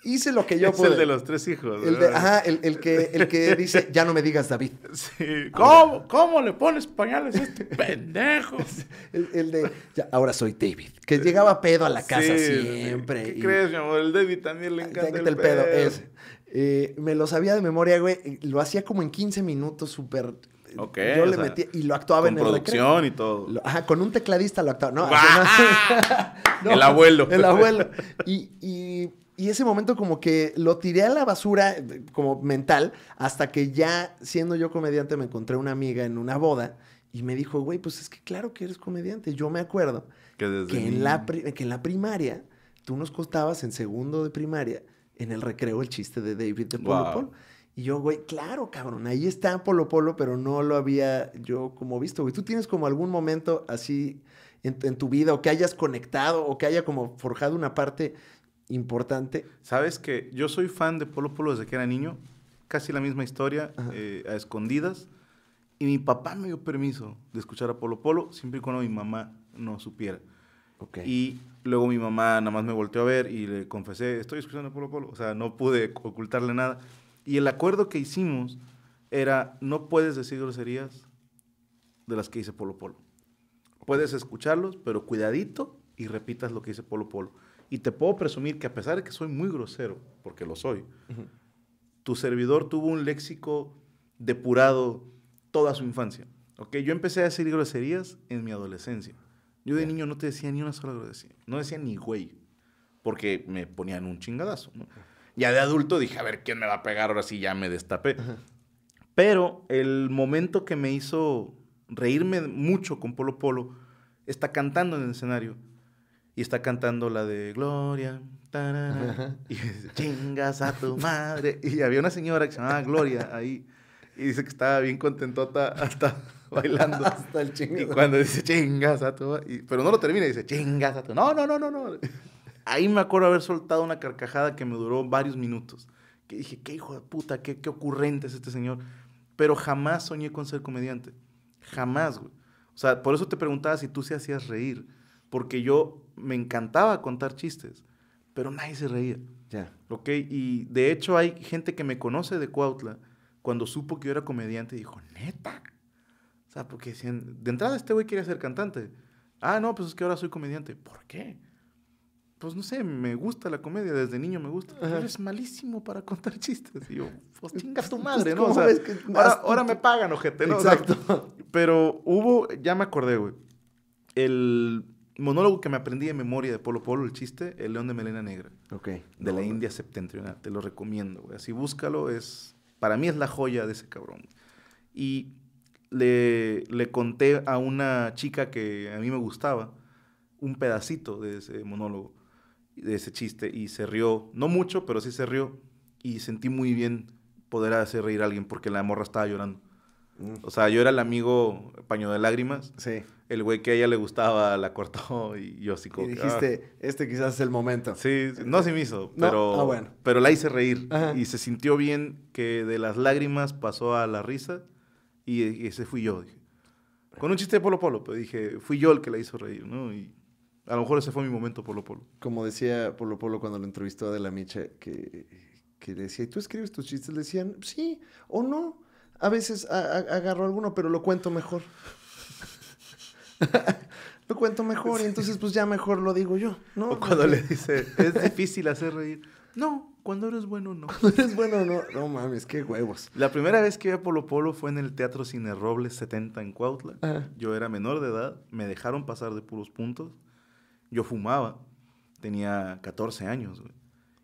hice lo que yo es el de los tres hijos. El de, ajá, el, que, dice, ya no me digas David. Sí. ¿Cómo, ¿Cómo, le pones pañales a este pendejo? El, de, ahora soy David, que llegaba pedo a la casa siempre. ¿Qué crees, mi amor? El David también le encanta el, el pedo. Es. Eh, me lo sabía de memoria, güey. Lo hacía como en 15 minutos, súper Ok. Eh, yo le metía y lo actuaba en el producción y todo. ajá, con un tecladista lo actuaba. No, no, el abuelo. El abuelo. Y, y y ese momento como que lo tiré a la basura eh, como mental hasta que ya siendo yo comediante me encontré una amiga en una boda y me dijo, güey, pues es que claro que eres comediante. Yo me acuerdo que, en, la que en la primaria tú nos costabas en segundo de primaria en el recreo el chiste de David de Polo Polo. Y yo, güey, claro, cabrón, ahí está Polo Polo, pero no lo había yo como visto, güey. ¿Tú tienes como algún momento así en tu vida o que hayas conectado o que haya como forjado una parte importante. Sabes que yo soy fan de Polo Polo desde que era niño, casi la misma historia, eh, a escondidas. Y mi papá me dio permiso de escuchar a Polo Polo siempre y cuando mi mamá no supiera. Okay. Y luego mi mamá nada más me volteó a ver y le confesé, estoy escuchando a Polo Polo. O sea, no pude ocultarle nada. Y el acuerdo que hicimos era, no puedes decir groserías de las que dice Polo Polo. Puedes escucharlos, pero cuidadito y repitas lo que dice Polo Polo. Y te puedo presumir que a pesar de que soy muy grosero, porque lo soy, tu servidor tuvo un léxico depurado toda su infancia. ¿okay? Yo empecé a decir groserías en mi adolescencia. Yo de niño no te decía ni una sola grosería. No decía ni güey, porque me ponían un chingadazo. Ya de adulto dije, a ver, ¿quién me va a pegar? Ahora si ya me destapé. Pero el momento que me hizo reírme mucho con Polo Polo está cantando en el escenario y está cantando la de Gloria, y dice, chingas a tu madre. Y había una señora que se llamaba Gloria ahí y dice que estaba bien contentota hasta bailando. hasta el chingo. Y cuando dice chingas a tu y, pero no lo termina, dice chingas a tu No, no, no, no, no. Ahí me acuerdo haber soltado una carcajada que me duró varios minutos. Que dije, qué hijo de puta, qué, qué ocurrente es este señor. Pero jamás soñé con ser comediante. Jamás, güey. O sea, por eso te preguntaba si tú se hacías reír. Porque yo me encantaba contar chistes, pero nadie se reía. Ya. Ok, y de hecho hay gente que me conoce de Cuautla, cuando supo que yo era comediante, dijo, neta. O sea, porque decían, de entrada este güey quería ser cantante. Ah, no, pues es que ahora soy comediante. ¿Por qué? Pues no sé, me gusta la comedia, desde niño me gusta. eres malísimo para contar chistes. Y yo, pues tu madre, ¿no? O sea, ahora, me pagan, ojete, Exacto. pero hubo, ya me acordé, güey. El monólogo que me aprendí de memoria de Polo Polo, el chiste, El León de Melena Negra. De la India septentrional. Te lo recomiendo, güey. Así búscalo, es. Para mí es la joya de ese cabrón. Y le, le conté a una chica que a mí me gustaba un pedacito de ese monólogo, de ese chiste, y se rió. No mucho, pero sí se rió. Y sentí muy bien poder hacer reír a alguien porque la morra estaba llorando. Mm. O sea, yo era el amigo paño de lágrimas. Sí. El güey que a ella le gustaba la cortó y yo así como. Y dijiste, ah". este quizás es el momento. Sí, no se me hizo, pero, ah, pero la hice reír. Y se sintió bien que de las lágrimas pasó a la risa y, ese fui yo. Dije. Con un chiste de Polo Polo, pero dije, fui yo el que la hizo reír, ¿no? Y a lo mejor ese fue mi momento Polo Polo. Como decía Polo Polo cuando lo entrevistó a De la Micha, que, que decía, ¿tú escribes tus chistes? Le decían, sí o no. A veces agarro alguno, pero lo cuento mejor. lo cuento mejor y entonces pues ya mejor lo digo yo, ¿no? O cuando le dice, es difícil hacer reír. No, cuando eres bueno, no. Cuando eres bueno, no. No mames, qué huevos. La primera vez que vi a Polo Polo fue en el Teatro Cine Robles 70 en Cuautla. Yo era menor de edad, me dejaron pasar de puros puntos. Yo fumaba, tenía 14 años, güey.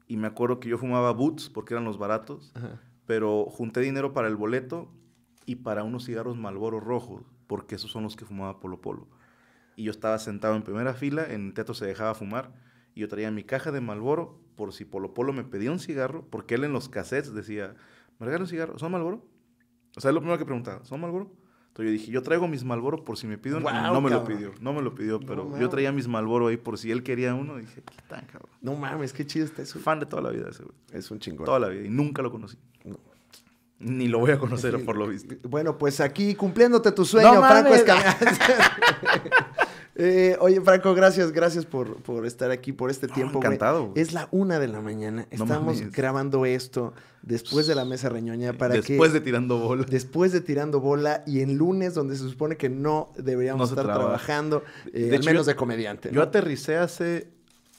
Y me acuerdo que yo fumaba boots porque eran los baratos. Ajá pero junté dinero para el boleto y para unos cigarros Malboro rojos, porque esos son los que fumaba Polo Polo. Y yo estaba sentado en primera fila, en el teatro se dejaba fumar, y yo traía mi caja de Malboro por si Polo Polo me pedía un cigarro, porque él en los cassettes decía, ¿me regalas un cigarro? ¿Son Malboro? O sea, es lo primero que preguntaba, ¿son Malboro? Entonces yo dije, yo traigo mis Malboro por si me piden. no me lo pidió, no me lo pidió, pero yo traía mis Malboro ahí por si él quería uno. dije, ¿qué tan, cabrón? No mames, qué chido está eso. Fan de toda la vida ese, güey. Es un chingón. Toda la vida. Y nunca lo conocí. Ni lo voy a conocer, por lo visto. Bueno, pues aquí cumpliéndote tu sueño, no Franco Escamilla. Eh, oye, Franco, gracias, gracias por, estar aquí, por este ah, tiempo. Encantado. Es la una de la mañana. Estamos grabando esto después de la mesa reñoña para después Después de tirando bola. Después de tirando bola y en lunes donde se supone que no deberíamos estar trabajando, de eh, menos de comediante. Yo aterricé hace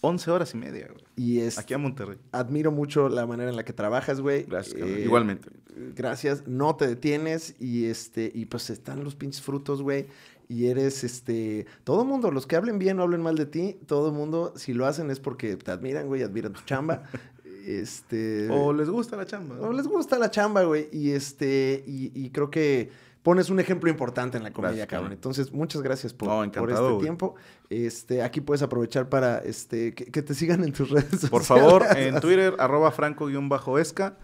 11 horas y media, güey. Y es... Aquí a Monterrey. Admiro mucho la manera en la que trabajas, güey. Gracias, eh, igualmente. Gracias, no te detienes y este... Y pues están los pinches frutos, güey y eres este. Todo mundo, los que hablen bien o hablen mal de ti, todo mundo, si lo hacen es porque te admiran, güey, admiran tu chamba. este. O les gusta la chamba. O les gusta la chamba, güey. Y este. Y, creo que pones un ejemplo importante en la comedia, cabrón. Entonces, muchas gracias por, este tiempo. Este, aquí puedes aprovechar para este, que, te sigan en tus redes sociales. Por favor, en Twitter, arroba franco-esca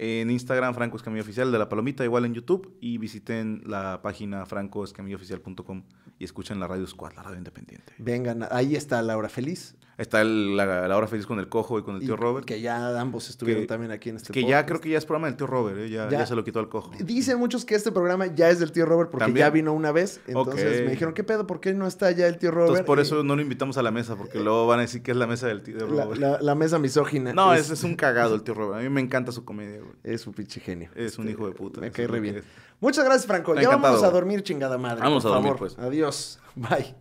en Instagram, Franco Escamillo Oficial de La Palomita, igual en YouTube. Y visiten la página francoescamillooficial.com y escuchen la Radio Squad, la radio independiente. Vengan, ahí está Laura Feliz. Está la, Hora Feliz con el Cojo y con el tío Robert. Que ya ambos estuvieron también aquí en este Que ya creo que ya es programa del tío Robert, ¿eh? ya, se lo quitó al Cojo. Dicen muchos que este programa ya es del tío Robert porque ya vino una vez. Entonces me dijeron, ¿qué pedo? ¿Por qué no está ya el tío Robert? Entonces por eso no lo invitamos a la mesa porque luego van a decir que es la mesa del tío Robert. La, mesa misógina. No, es, es, un cagado el tío Robert. A mí me encanta su comedia. Es un pinche genio. Es un este, hijo de puta. Me cae re bien. Muchas gracias, Franco. ya vamos a dormir, chingada madre. Vamos a dormir, pues. Adiós. Bye.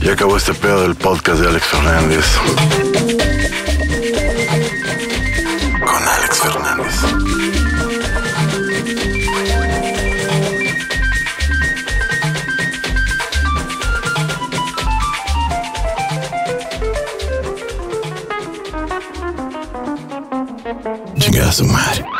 Ya acabó este pedo del podcast de Alex Fernández. Con Alex Fernández. Vingar Mar.